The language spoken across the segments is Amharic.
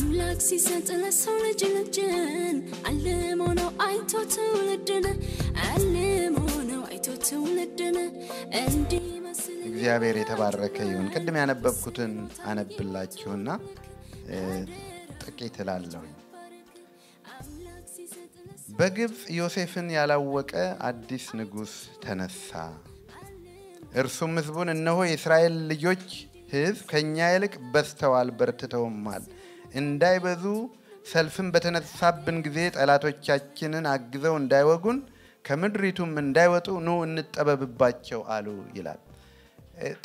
አምላክ ሲሰጥ ለሰው ልጅ ልጅን አልሞ ነው አይቶ ትውልድን አልሞ ነው አይቶ ትውልድን እግዚአብሔር የተባረከ ይሁን። ቅድም ያነበብኩትን አነብላችሁና ጥቂት እላለሁኝ። በግብፅ ዮሴፍን ያላወቀ አዲስ ንጉሥ ተነሳ። እርሱም ሕዝቡን እነሆ የእስራኤል ልጆች ሕዝብ ከእኛ ይልቅ በዝተዋል፣ በርትተውማል እንዳይበዙ ሰልፍን በተነሳብን ጊዜ ጠላቶቻችንን አግዘው እንዳይወጉን ከምድሪቱም እንዳይወጡ ኑ እንጠበብባቸው አሉ ይላል።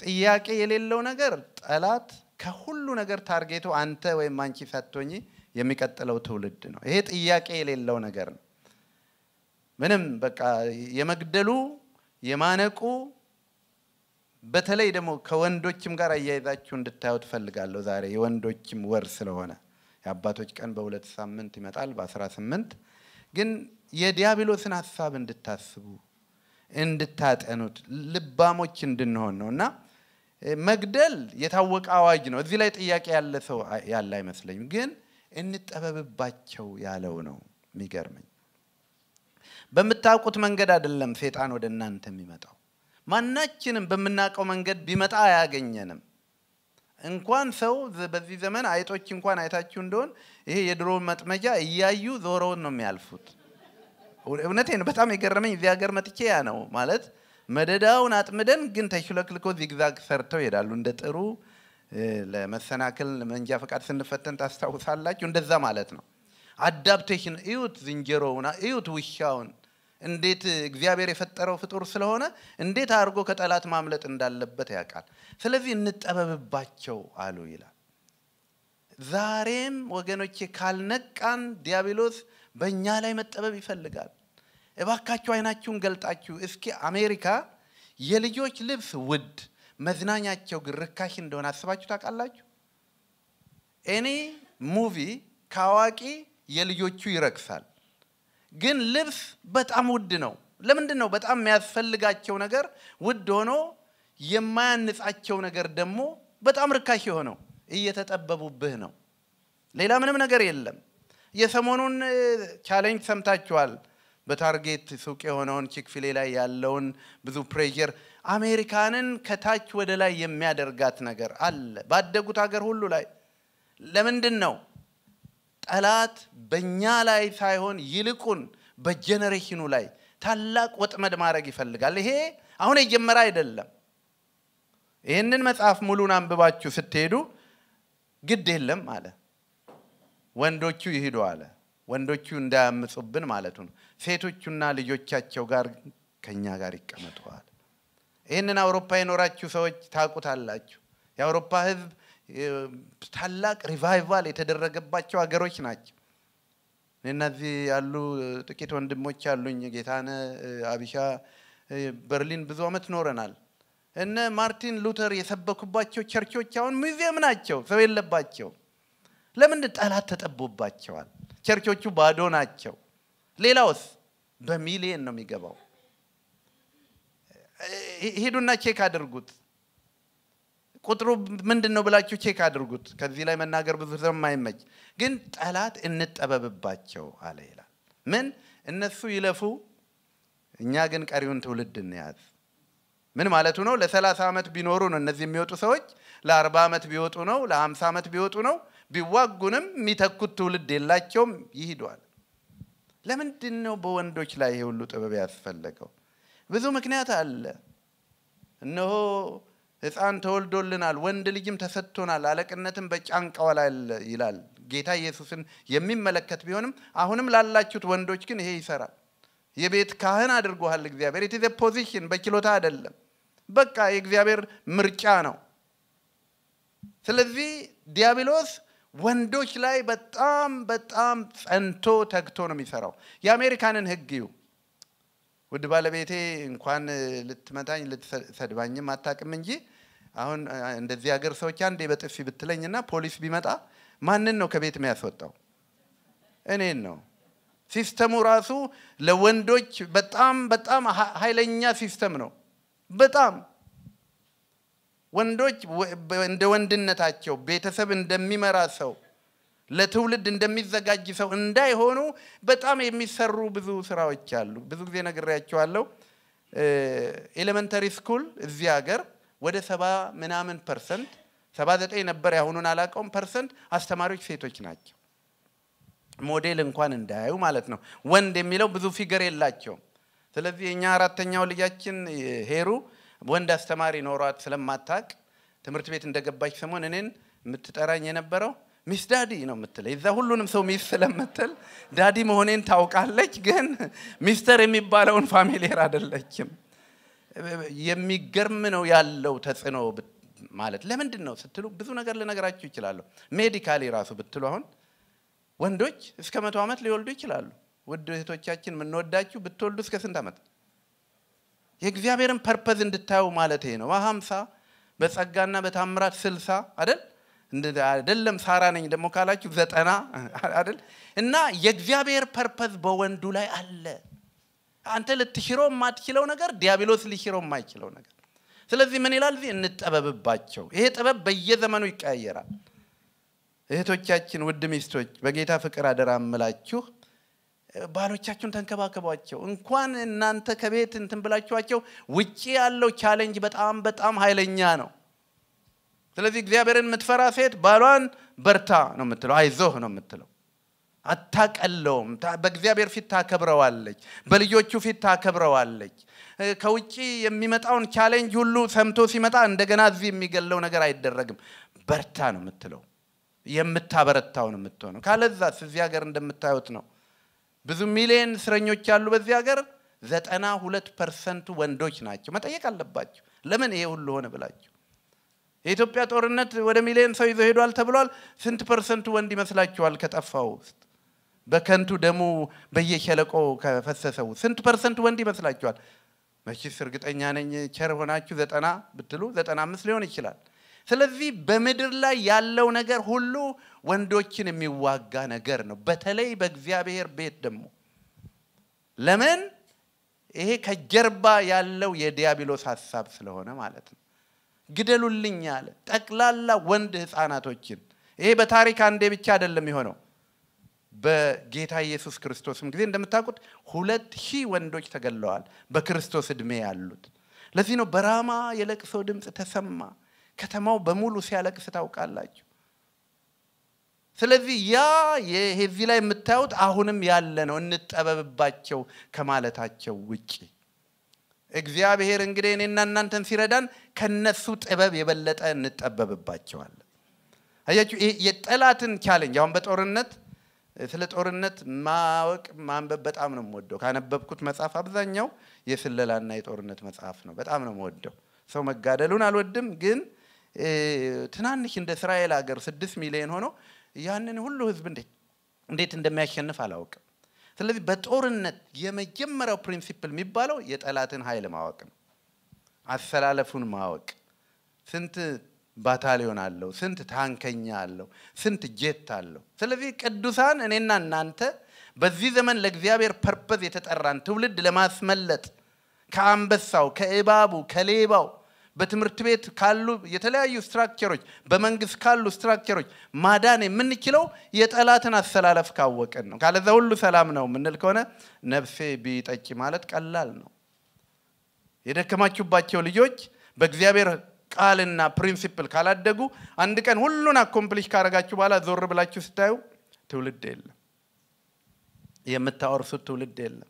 ጥያቄ የሌለው ነገር ጠላት ከሁሉ ነገር ታርጌቱ አንተ ወይም አንቺ ሳትሆኚ የሚቀጥለው ትውልድ ነው። ይሄ ጥያቄ የሌለው ነገር ነው። ምንም በቃ የመግደሉ የማነቁ በተለይ ደግሞ ከወንዶችም ጋር አያይዛችሁ እንድታዩ ትፈልጋለሁ ዛሬ የወንዶችም ወር ስለሆነ የአባቶች ቀን በሁለት ሳምንት ይመጣል በአስራ ስምንት ግን የዲያብሎስን ሀሳብ እንድታስቡ እንድታጠኑት ልባሞች እንድንሆን ነው እና መግደል የታወቀ አዋጅ ነው እዚህ ላይ ጥያቄ ያለ ሰው ያለ አይመስለኝም ግን እንጠበብባቸው ያለው ነው የሚገርመኝ በምታውቁት መንገድ አይደለም ሴጣን ወደ እናንተ የሚመጣው ማናችንም በምናውቀው መንገድ ቢመጣ አያገኘንም እንኳን ሰው በዚህ ዘመን አይጦች እንኳን አይታችሁ እንደሆን ይሄ የድሮ መጥመጃ እያዩ ዞረውን ነው የሚያልፉት። እውነቴ ነው። በጣም የገረመኝ እዚህ ሀገር መጥቼ ያ ነው ማለት መደዳውን አጥምደን ግን ተሽለክልኮ ዚግዛግ ሰርተው ይሄዳሉ። እንደ ጥሩ ለመሰናክል መንጃ ፈቃድ ስንፈተን ታስታውሳላችሁ። እንደዛ ማለት ነው። አዳፕቴሽን እዩት፣ ዝንጀሮውና እዩት፣ ውሻውን እንዴት እግዚአብሔር የፈጠረው ፍጡር ስለሆነ እንዴት አድርጎ ከጠላት ማምለጥ እንዳለበት ያውቃል። ስለዚህ እንጠበብባቸው አሉ ይላል። ዛሬም ወገኖቼ ካልነቃን ዲያብሎስ በእኛ ላይ መጠበብ ይፈልጋል። እባካችሁ አይናችሁን ገልጣችሁ እስኪ አሜሪካ የልጆች ልብስ ውድ መዝናኛቸው ግን ርካሽ እንደሆነ አስባችሁ ታውቃላችሁ? ኤኒ ሙቪ ከአዋቂ የልጆቹ ይረክሳል። ግን ልብስ በጣም ውድ ነው። ለምንድን ነው በጣም የሚያስፈልጋቸው ነገር ውድ ሆኖ የማያንጻቸው ነገር ደግሞ በጣም ርካሽ የሆነው? እየተጠበቡብህ ነው። ሌላ ምንም ነገር የለም። የሰሞኑን ቻሌንጅ ሰምታችኋል። በታርጌት ሱቅ የሆነውን ቺክፊሌ ላይ ያለውን ብዙ ፕሬር አሜሪካንን ከታች ወደ ላይ የሚያደርጋት ነገር አለ፣ ባደጉት ሀገር ሁሉ ላይ ለምንድን ነው ጠላት በእኛ ላይ ሳይሆን ይልቁን በጀነሬሽኑ ላይ ታላቅ ወጥመድ ማድረግ ይፈልጋል። ይሄ አሁን የጀመረ አይደለም። ይህንን መጽሐፍ ሙሉን አንብባችሁ ስትሄዱ ግድ የለም አለ። ወንዶቹ ይሂዱ አለ። ወንዶቹ እንዳያምፁብን ማለቱ ነው። ሴቶቹና ልጆቻቸው ጋር ከእኛ ጋር ይቀመጡ አለ። ይህንን አውሮፓ የኖራችሁ ሰዎች ታቁታላችሁ። የአውሮፓ ህዝብ ታላቅ ሪቫይቫል የተደረገባቸው ሀገሮች ናቸው። እነዚህ ያሉ ጥቂት ወንድሞች አሉኝ፣ ጌታነ አቢሻ፣ በርሊን ብዙ ዓመት ኖረናል። እነ ማርቲን ሉተር የሰበኩባቸው ቸርቾች አሁን ሙዚየም ናቸው፣ ሰው የለባቸው። ለምን ጠላት ተጠቦባቸዋል? ቸርቾቹ ባዶ ናቸው። ሌላውስ በሚሊየን ነው የሚገባው። ሄዱና ቼክ አድርጉት። ቁጥሩ ምንድን ነው ብላችሁ ቼክ አድርጉት። ከዚህ ላይ መናገር ብዙ ስለማይመች ግን ጠላት እንጠበብባቸው አለ ይላል። ምን እነሱ ይለፉ፣ እኛ ግን ቀሪውን ትውልድ እንያዝ። ምን ማለቱ ነው? ለሰላሳ ዓመት ቢኖሩ ነው እነዚህ የሚወጡ ሰዎች፣ ለአርባ ዓመት ቢወጡ ነው፣ ለሀምሳ ዓመት ቢወጡ ነው። ቢዋጉንም የሚተኩት ትውልድ የላቸውም፣ ይሂዷል። ለምንድን ነው በወንዶች ላይ ይሄ ሁሉ ጥበብ ያስፈለገው? ብዙ ምክንያት አለ። እነሆ ሕፃን ተወልዶልናል፣ ወንድ ልጅም ተሰጥቶናል፣ አለቅነትም በጫንቃው ላይ ይላል። ጌታ ኢየሱስን የሚመለከት ቢሆንም አሁንም ላላችሁት ወንዶች ግን ይሄ ይሰራል። የቤት ካህን አድርጎሃል እግዚአብሔር። ኢትዝ ፖዚሽን በችሎታ አይደለም፣ በቃ የእግዚአብሔር ምርጫ ነው። ስለዚህ ዲያብሎስ ወንዶች ላይ በጣም በጣም ጸንቶ ተግቶ ነው የሚሰራው። የአሜሪካንን ህግ ይሁ ውድ ባለቤቴ እንኳን ልትመታኝ ልትሰድባኝም አታቅም እንጂ አሁን እንደዚህ ሀገር ሰዎች አንዴ በጥፊ ብትለኝና ፖሊስ ቢመጣ ማንን ነው ከቤት የሚያስወጣው? እኔን ነው። ሲስተሙ ራሱ ለወንዶች በጣም በጣም ኃይለኛ ሲስተም ነው። በጣም ወንዶች እንደ ወንድነታቸው ቤተሰብ እንደሚመራ ሰው ለትውልድ እንደሚዘጋጅ ሰው እንዳይሆኑ በጣም የሚሰሩ ብዙ ስራዎች አሉ። ብዙ ጊዜ ነግሬያቸዋለሁ። ኤሌመንተሪ ስኩል እዚህ ሀገር ወደ ሰባ ምናምን ፐርሰንት ሰባ ዘጠኝ ነበር ያሁኑን አላውቀውም ፐርሰንት አስተማሪዎች ሴቶች ናቸው። ሞዴል እንኳን እንዳያዩ ማለት ነው። ወንድ የሚለው ብዙ ፊገር የላቸውም። ስለዚህ እኛ አራተኛው ልጃችን ሄሩ ወንድ አስተማሪ ኖሯት ስለማታቅ ትምህርት ቤት እንደገባች ሰሞን እኔን የምትጠራኝ የነበረው ሚስ ዳዲ ነው የምትለኝ። እዛ ሁሉንም ሰው ሚስ ስለምትል ዳዲ መሆኔን ታውቃለች፣ ግን ሚስተር የሚባለውን ፋሚሊየር አይደለችም። የሚገርም ነው ያለው ተጽዕኖ ማለት ለምንድን ነው ስትሉ ብዙ ነገር ልነግራችሁ ይችላለሁ። ሜዲካሊ ራሱ ብትሉ አሁን ወንዶች እስከ መቶ ዓመት ሊወልዱ ይችላሉ። ውድ እህቶቻችን የምንወዳችሁ ብትወልዱ እስከ ስንት ዓመት? የእግዚአብሔርን ፐርፐዝ እንድታዩ ማለት ነው። ሀምሳ በጸጋና በታምራት ስልሳ አይደል? አይደለም ሳራ ነኝ ደግሞ ካላችሁ ዘጠና አይደል እና የእግዚአብሔር ፐርፐዝ በወንዱ ላይ አለ አንተ ልትሽረው የማትችለው ነገር ዲያብሎስ ሊሽረው የማይችለው ነገር ስለዚህ ምን ይላል እዚህ እንጠበብባቸው ይሄ ጥበብ በየዘመኑ ይቀያየራል እህቶቻችን ውድ ሚስቶች በጌታ ፍቅር አደራ ምላችሁ ባሎቻችሁን ተንከባከቧቸው እንኳን እናንተ ከቤት እንትን ብላችኋቸው ውጭ ያለው ቻለንጅ በጣም በጣም ኃይለኛ ነው ስለዚህ እግዚአብሔርን የምትፈራ ሴት ባሏን በርታ ነው የምትለው፣ አይዞህ ነው የምትለው። አታቀለውም። በእግዚአብሔር ፊት ታከብረዋለች፣ በልጆቹ ፊት ታከብረዋለች። ከውጭ የሚመጣውን ቻሌንጅ ሁሉ ሰምቶ ሲመጣ እንደገና እዚህ የሚገለው ነገር አይደረግም። በርታ ነው የምትለው፣ የምታበረታው ነው የምትሆነው። ካለዛስ እዚህ ሀገር እንደምታዩት ነው። ብዙ ሚሊዮን እስረኞች አሉ በዚህ ሀገር። ዘጠና ሁለት ፐርሰንቱ ወንዶች ናቸው። መጠየቅ አለባቸው ለምን ይሄ ሁሉ ሆነ ብላችሁ የኢትዮጵያ ጦርነት ወደ ሚሊዮን ሰው ይዞ ሄዷል ተብሏል። ስንት ፐርሰንቱ ወንድ ይመስላችኋል ከጠፋው ውስጥ በከንቱ ደሙ በየሸለቆ ከፈሰሰው ስንት ፐርሰንት ወንድ ይመስላችኋል? መቼስ እርግጠኛ ነኝ ቸር ሆናችሁ ዘጠና ብትሉ ዘጠና አምስት ሊሆን ይችላል። ስለዚህ በምድር ላይ ያለው ነገር ሁሉ ወንዶችን የሚዋጋ ነገር ነው። በተለይ በእግዚአብሔር ቤት ደግሞ ለምን ይሄ ከጀርባ ያለው የዲያብሎስ ሀሳብ ስለሆነ ማለት ነው። ግደሉልኝ አለ። ጠቅላላ ወንድ ህፃናቶችን። ይሄ በታሪክ አንዴ ብቻ አይደለም የሆነው። በጌታ ኢየሱስ ክርስቶስም ጊዜ እንደምታውቁት ሁለት ሺህ ወንዶች ተገለዋል፣ በክርስቶስ እድሜ ያሉት። ለዚህ ነው በራማ የለቅሶ ድምፅ ተሰማ፣ ከተማው በሙሉ ሲያለቅስ ታውቃላችሁ። ስለዚህ ያ የዚህ ላይ የምታዩት አሁንም ያለ ነው፣ እንጠበብባቸው ከማለታቸው ውጭ እግዚአብሔር እንግዲህ እኔና እናንተን ሲረዳን ከነሱ ጥበብ የበለጠ እንጠበብባቸዋለን። አያችሁ፣ የጠላትን ቻለንጅ አሁን በጦርነት ስለ ጦርነት ማወቅ ማንበብ በጣም ነው የምወደው። ካነበብኩት መጽሐፍ አብዛኛው የስለላና የጦርነት መጽሐፍ ነው። በጣም ነው የምወደው። ሰው መጋደሉን አልወድም፣ ግን ትናንሽ እንደ እስራኤል ሀገር ስድስት ሚሊዮን ሆኖ ያንን ሁሉ ህዝብ እንዴት እንደሚያሸንፍ አላውቅም። ስለዚህ በጦርነት የመጀመሪያው ፕሪንሲፕል የሚባለው የጠላትን ኃይል ማወቅ ነው። አሰላለፉን ማወቅ፣ ስንት ባታሊዮን አለው፣ ስንት ታንከኛ አለው፣ ስንት ጄት አለው። ስለዚህ ቅዱሳን እኔና እናንተ በዚህ ዘመን ለእግዚአብሔር ፐርፐዝ የተጠራን ትውልድ ለማስመለጥ ከአንበሳው፣ ከእባቡ፣ ከሌባው በትምህርት ቤት ካሉ የተለያዩ ስትራክቸሮች፣ በመንግስት ካሉ ስትራክቸሮች ማዳን የምንችለው የጠላትን አሰላለፍ ካወቅን ነው። ካለዛ ሁሉ ሰላም ነው የምንል ከሆነ ነፍሴ ቢጠጪ ማለት ቀላል ነው። የደከማችሁባቸው ልጆች በእግዚአብሔር ቃልና ፕሪንሲፕል ካላደጉ አንድ ቀን ሁሉን አኮምፕሊሽ ካረጋችሁ በኋላ ዞር ብላችሁ ስታዩ ትውልድ የለም፣ የምታወርሱት ትውልድ የለም።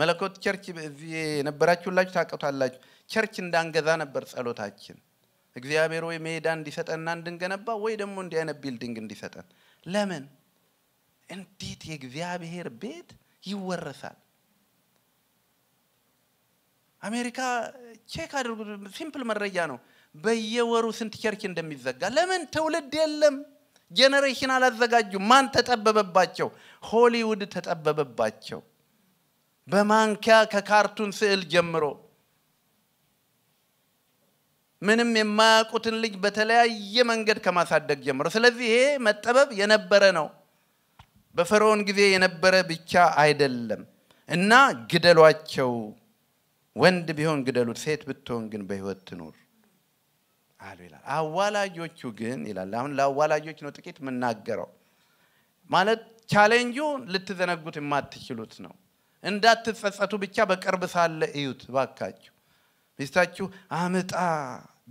መለኮት ቸርች እዚህ የነበራችሁ ሁላችሁ ቸርች እንዳንገዛ ነበር ጸሎታችን። እግዚአብሔር ወይ ሜዳ እንዲሰጠንና እንድንገነባ ወይ ደግሞ እንዲህ አይነት ቢልዲንግ እንዲሰጠን። ለምን? እንዴት የእግዚአብሔር ቤት ይወረሳል? አሜሪካ ቼክ አድርጉ። ሲምፕል መረጃ ነው። በየወሩ ስንት ቸርች እንደሚዘጋ። ለምን? ትውልድ የለም። ጄኔሬሽን አላዘጋጁ። ማን ተጠበበባቸው? ሆሊውድ ተጠበበባቸው። በማንኪያ ከካርቱን ስዕል ጀምሮ ምንም የማያውቁትን ልጅ በተለያየ መንገድ ከማሳደግ ጀምሮ። ስለዚህ ይሄ መጠበብ የነበረ ነው፣ በፈርዖን ጊዜ የነበረ ብቻ አይደለም። እና ግደሏቸው፣ ወንድ ቢሆን ግደሉት፣ ሴት ብትሆን ግን በህይወት ትኑር አሉ ይላል። አዋላጆቹ ግን ይላል። አሁን ለአዋላጆች ነው ጥቂት የምናገረው። ማለት ቻሌንጁ ልትዘነጉት የማትችሉት ነው። እንዳትጸጸቱ ብቻ በቅርብ ሳለ እዩት ባካችሁ። ሚስታችሁ አምጣ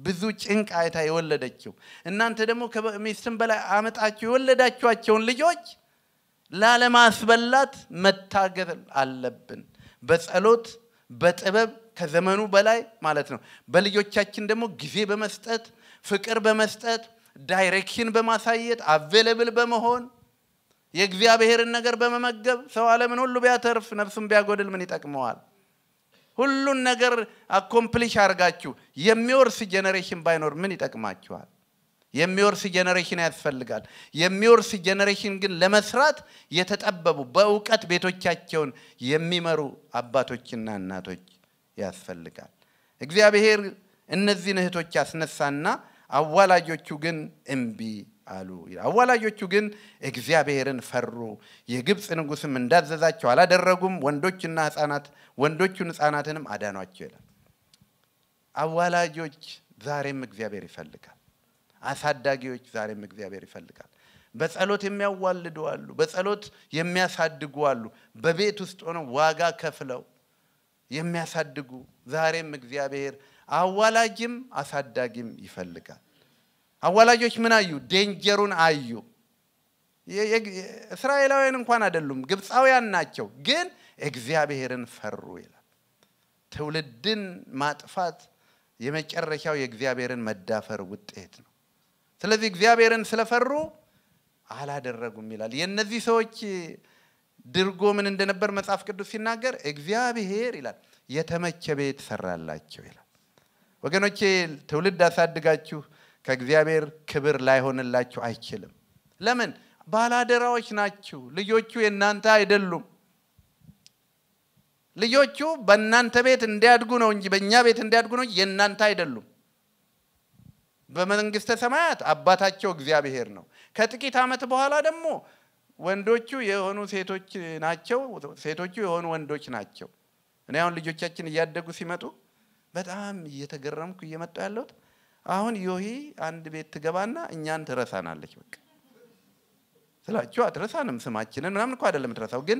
ብዙ ጭንቅ አይታ የወለደችው እናንተ ደግሞ ከሚስትም በላይ አመጣችሁ የወለዳችኋቸውን ልጆች ላለማስበላት መታገል አለብን። በጸሎት በጥበብ ከዘመኑ በላይ ማለት ነው። በልጆቻችን ደግሞ ጊዜ በመስጠት ፍቅር በመስጠት ዳይሬክሽን በማሳየት አቬለብል በመሆን የእግዚአብሔርን ነገር በመመገብ ሰው ዓለምን ሁሉ ቢያተርፍ ነፍሱን ቢያጎድል ምን ይጠቅመዋል? ሁሉን ነገር አኮምፕሊሽ አድርጋችሁ የሚወርስ ጄኔሬሽን ባይኖር ምን ይጠቅማችኋል? የሚወርስ ጄኔሬሽን ያስፈልጋል። የሚወርስ ጄኔሬሽን ግን ለመስራት የተጠበቡ በእውቀት ቤቶቻቸውን የሚመሩ አባቶችና እናቶች ያስፈልጋል። እግዚአብሔር እነዚህን እህቶች አስነሳና አዋላጆቹ ግን እምቢ አሉ። አዋላጆቹ ግን እግዚአብሔርን ፈሩ፣ የግብፅ ንጉስም እንዳዘዛቸው አላደረጉም። ወንዶችና ህፃናት ወንዶቹን ህፃናትንም አዳኗቸው ይላል። አዋላጆች ዛሬም እግዚአብሔር ይፈልጋል። አሳዳጊዎች ዛሬም እግዚአብሔር ይፈልጋል። በጸሎት የሚያዋልዱ አሉ። በጸሎት የሚያሳድጉ አሉ። በቤት ውስጥ ሆነው ዋጋ ከፍለው የሚያሳድጉ ዛሬም እግዚአብሔር አዋላጅም አሳዳጊም ይፈልጋል። አዋላጆች ምን አዩ? ዴንጀሩን አዩ። እስራኤላውያን እንኳን አይደሉም፣ ግብፃውያን ናቸው። ግን እግዚአብሔርን ፈሩ ይላል። ትውልድን ማጥፋት የመጨረሻው የእግዚአብሔርን መዳፈር ውጤት ነው። ስለዚህ እግዚአብሔርን ስለፈሩ አላደረጉም ይላል። የእነዚህ ሰዎች ድርጎ ምን እንደነበር መጽሐፍ ቅዱስ ሲናገር እግዚአብሔር ይላል የተመቸ ቤት ሰራላቸው ይላል። ወገኖቼ ትውልድ አሳድጋችሁ ከእግዚአብሔር ክብር ላይሆንላችሁ አይችልም። ለምን? ባላደራዎች ናችሁ። ልጆቹ የእናንተ አይደሉም። ልጆቹ በእናንተ ቤት እንዲያድጉ ነው እንጂ በእኛ ቤት እንዲያድጉ ነው የእናንተ አይደሉም። በመንግስተ ሰማያት አባታቸው እግዚአብሔር ነው። ከጥቂት ዓመት በኋላ ደግሞ ወንዶቹ የሆኑ ሴቶች ናቸው፣ ሴቶቹ የሆኑ ወንዶች ናቸው። እኔ አሁን ልጆቻችን እያደጉ ሲመጡ በጣም እየተገረምኩ እየመጡ ያለሁት አሁን ዮሄ አንድ ቤት ትገባና እኛን ትረሳናለች። በቃ ስላችሁ አትረሳንም፣ ስማችንን ምናምን እኮ አይደለም ትረሳው፣ ግን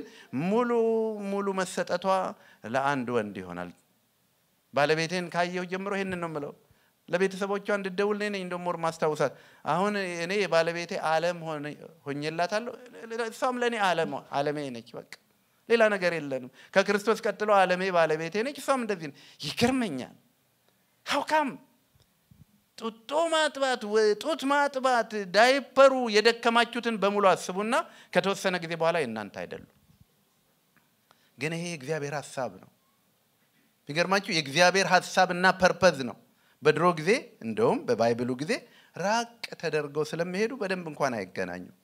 ሙሉ ሙሉ መሰጠቷ ለአንድ ወንድ ይሆናል። ባለቤቴን ካየሁ ጀምሮ ይህንን ነው የምለው። ለቤተሰቦቿ እንድደውል ነኝ እንደ ሞር ማስታውሳት። አሁን እኔ የባለቤቴ ዓለም ሆኜላታለሁ፣ እሷም ለእኔ ዓለሜ ነች። በቃ ሌላ ነገር የለንም። ከክርስቶስ ቀጥሎ ዓለሜ ባለቤቴ ነች፣ እሷም እንደዚህ ነው። ይገርመኛል ሀውካም ጡጦ ማጥባት፣ ጡት ማጥባት፣ ዳይፐሩ የደከማችሁትን በሙሉ አስቡና ከተወሰነ ጊዜ በኋላ የእናንተ አይደሉም። ግን ይሄ የእግዚአብሔር ሀሳብ ነው። ቢገርማችሁ የእግዚአብሔር ሀሳብና ፐርፐዝ ነው። በድሮ ጊዜ እንደውም በባይብሉ ጊዜ ራቅ ተደርገው ስለሚሄዱ በደንብ እንኳን አይገናኙም።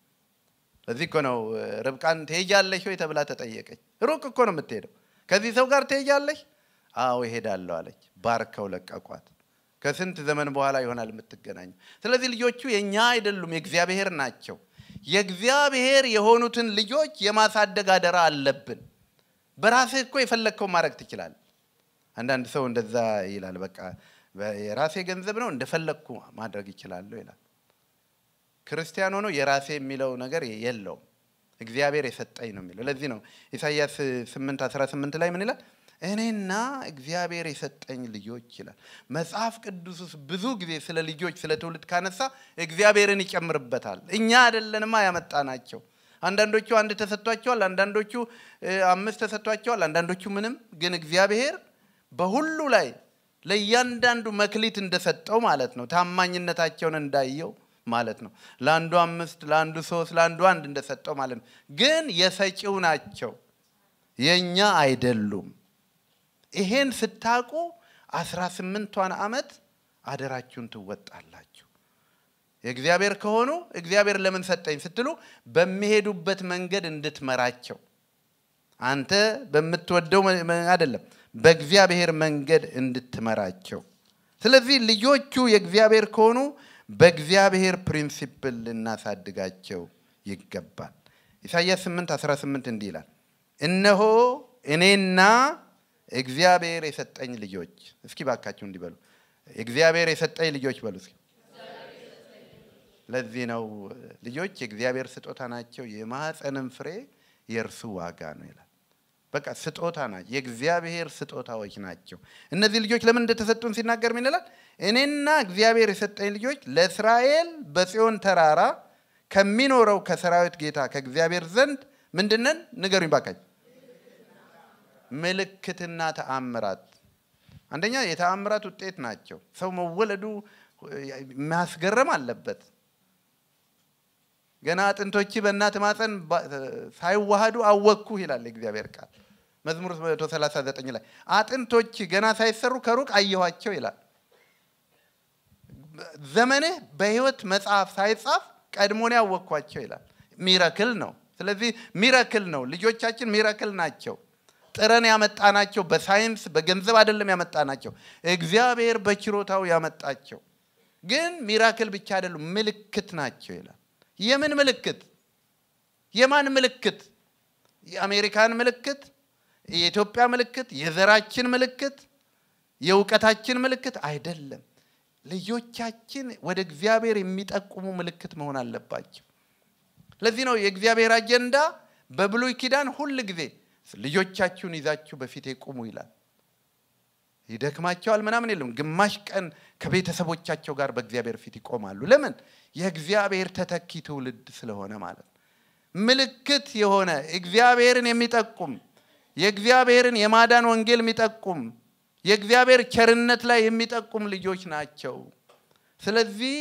ለዚህ እኮ ነው ርብቃን ትሄጃለሽ ወይ ተብላ ተጠየቀች። ሩቅ እኮ ነው የምትሄደው። ከዚህ ሰው ጋር ትሄጃለሽ? አዎ እሄዳለሁ አለች። ባርከው ለቀቋት። ከስንት ዘመን በኋላ ይሆናል የምትገናኙ። ስለዚህ ልጆቹ የእኛ አይደሉም፣ የእግዚአብሔር ናቸው። የእግዚአብሔር የሆኑትን ልጆች የማሳደግ አደራ አለብን። በራስህ እኮ የፈለግከው ማድረግ ትችላል። አንዳንድ ሰው እንደዛ ይላል፣ በቃ የራሴ ገንዘብ ነው እንደፈለግኩ ማድረግ ይችላለሁ ይላል። ክርስቲያን ሆኖ የራሴ የሚለው ነገር የለውም። እግዚአብሔር የሰጠኝ ነው የሚለው። ለዚህ ነው ኢሳያስ 8 18 ላይ ምን ይላል? እኔና እግዚአብሔር የሰጠኝ ልጆች ይላል መጽሐፍ ቅዱስ ውስጥ ብዙ ጊዜ ስለ ልጆች ስለ ትውልድ ካነሳ እግዚአብሔርን ይጨምርበታል እኛ አይደለንማ ያመጣ ናቸው አንዳንዶቹ አንድ ተሰጥቷቸዋል አንዳንዶቹ አምስት ተሰጥቷቸዋል አንዳንዶቹ ምንም ግን እግዚአብሔር በሁሉ ላይ ለእያንዳንዱ መክሊት እንደሰጠው ማለት ነው ታማኝነታቸውን እንዳየው ማለት ነው ለአንዱ አምስት ለአንዱ ሶስት ለአንዱ አንድ እንደሰጠው ማለት ነው ግን የሰጪው ናቸው የእኛ አይደሉም ይሄን ስታውቁ አስራ ስምንቷን ዓመት አደራችሁን ትወጣላችሁ። የእግዚአብሔር ከሆኑ እግዚአብሔር ለምን ሰጠኝ ስትሉ በሚሄዱበት መንገድ እንድትመራቸው አንተ በምትወደው አይደለም፣ በእግዚአብሔር መንገድ እንድትመራቸው። ስለዚህ ልጆቹ የእግዚአብሔር ከሆኑ በእግዚአብሔር ፕሪንሲፕል ልናሳድጋቸው ይገባል። ኢሳያስ 8 18 እንዲህ ይላል፣ እነሆ እኔና እግዚአብሔር የሰጠኝ ልጆች እስኪ ባካችሁ እንዲበሉ እግዚአብሔር የሰጠኝ ልጆች በሉ እስኪ ለዚህ ነው ልጆች የእግዚአብሔር ስጦታ ናቸው የማህፀንም ፍሬ የእርሱ ዋጋ ነው ይላል በቃ ስጦታ ናቸው የእግዚአብሔር ስጦታዎች ናቸው እነዚህ ልጆች ለምን እንደተሰጡን ሲናገር ምን ይላል እኔና እግዚአብሔር የሰጠኝ ልጆች ለእስራኤል በጽዮን ተራራ ከሚኖረው ከሰራዊት ጌታ ከእግዚአብሔር ዘንድ ምንድነን ንገሩኝ ባካችሁ ምልክትና ተአምራት አንደኛ የተአምራት ውጤት ናቸው። ሰው መወለዱ ማስገረም አለበት። ገና አጥንቶች በእናት ማፀን ሳይዋሃዱ አወቅኩህ ይላል የእግዚአብሔር ቃል መዝሙር 139 ላይ። አጥንቶች ገና ሳይሰሩ ከሩቅ አየኋቸው ይላል። ዘመንህ በህይወት መጽሐፍ ሳይጻፍ ቀድሞን ያወቅኳቸው ይላል። ሚረክል ነው። ስለዚህ ሚረክል ነው። ልጆቻችን ሚረክል ናቸው። ጥረን ያመጣናቸው በሳይንስ በገንዘብ አይደለም ያመጣናቸው፣ እግዚአብሔር በችሮታው ያመጣቸው። ግን ሚራክል ብቻ አይደሉም፣ ምልክት ናቸው ይላል። የምን ምልክት? የማን ምልክት? የአሜሪካን ምልክት፣ የኢትዮጵያ ምልክት፣ የዘራችን ምልክት፣ የእውቀታችን ምልክት አይደለም። ልጆቻችን ወደ እግዚአብሔር የሚጠቁሙ ምልክት መሆን አለባቸው። ለዚህ ነው የእግዚአብሔር አጀንዳ በብሉይ ኪዳን ሁል ጊዜ ልጆቻችሁን ይዛችሁ በፊቴ ቁሙ ይላል። ይደክማቸዋል ምናምን የለም። ግማሽ ቀን ከቤተሰቦቻቸው ጋር በእግዚአብሔር ፊት ይቆማሉ። ለምን? የእግዚአብሔር ተተኪ ትውልድ ስለሆነ ማለት ነው። ምልክት የሆነ እግዚአብሔርን የሚጠቁም የእግዚአብሔርን የማዳን ወንጌል የሚጠቁም የእግዚአብሔር ቸርነት ላይ የሚጠቁም ልጆች ናቸው። ስለዚህ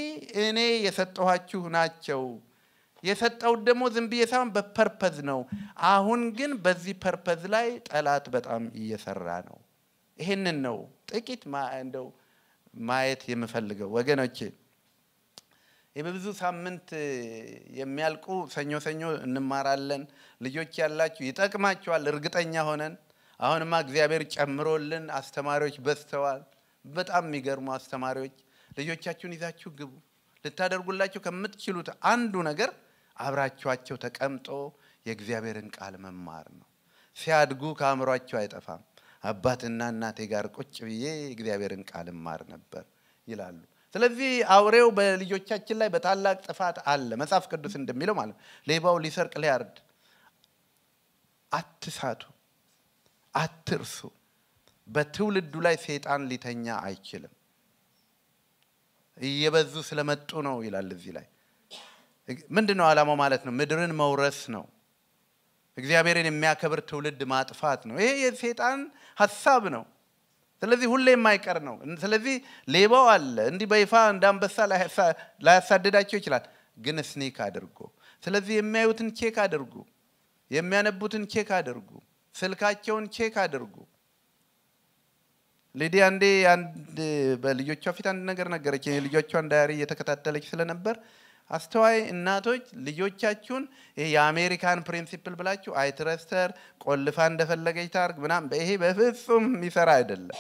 እኔ የሰጠኋችሁ ናቸው የሰጠው ደግሞ ዝም ብዬ ሳይሆን በፐርፐዝ ነው። አሁን ግን በዚህ ፐርፐዝ ላይ ጠላት በጣም እየሰራ ነው። ይህንን ነው ጥቂት እንደው ማየት የምፈልገው ወገኖቼ። የበብዙ ሳምንት የሚያልቁ ሰኞ ሰኞ እንማራለን። ልጆች ያላችሁ ይጠቅማችኋል፣ እርግጠኛ ሆነን አሁንማ እግዚአብሔር ጨምሮልን አስተማሪዎች በዝተዋል። በጣም የሚገርሙ አስተማሪዎች። ልጆቻችሁን ይዛችሁ ግቡ። ልታደርጉላቸው ከምትችሉት አንዱ ነገር አብራችኋቸው ተቀምጦ የእግዚአብሔርን ቃል መማር ነው። ሲያድጉ ከአእምሯቸው አይጠፋም። አባትና እናቴ ጋር ቁጭ ብዬ የእግዚአብሔርን ቃል እማር ነበር ይላሉ። ስለዚህ አውሬው በልጆቻችን ላይ በታላቅ ጥፋት አለ። መጽሐፍ ቅዱስ እንደሚለው ማለት ሌባው ሊሰርቅ ሊያርድ። አትሳቱ፣ አትርሱ። በትውልዱ ላይ ሴጣን ሊተኛ አይችልም። እየበዙ ስለመጡ ነው ይላል እዚህ ላይ ምንድን ነው ዓላማው ማለት ነው? ምድርን መውረስ ነው። እግዚአብሔርን የሚያከብር ትውልድ ማጥፋት ነው። ይሄ የሴጣን ሀሳብ ነው። ስለዚህ ሁሌ የማይቀር ነው። ስለዚህ ሌባው አለ። እንዲህ በይፋ እንደ ላያሳድዳቸው ይችላል፣ ግን ስኔክ አድርጎ። ስለዚህ የሚያዩትን ቼክ አድርጉ፣ የሚያነቡትን ቼክ አድርጉ፣ ስልካቸውን ቼክ አድርጉ። ሊዲያ አንዴ አንድ በልጆቿ ፊት አንድ ነገር ነገረች። ልጆቿን ዳያሪ እየተከታተለች ስለነበር አስተዋይ እናቶች ልጆቻችሁን የአሜሪካን ፕሪንሲፕል ብላችሁ አይትረስተር ቆልፋ እንደፈለገች ታርግ ምናም ይሄ በፍጹም የሚሰራ አይደለም።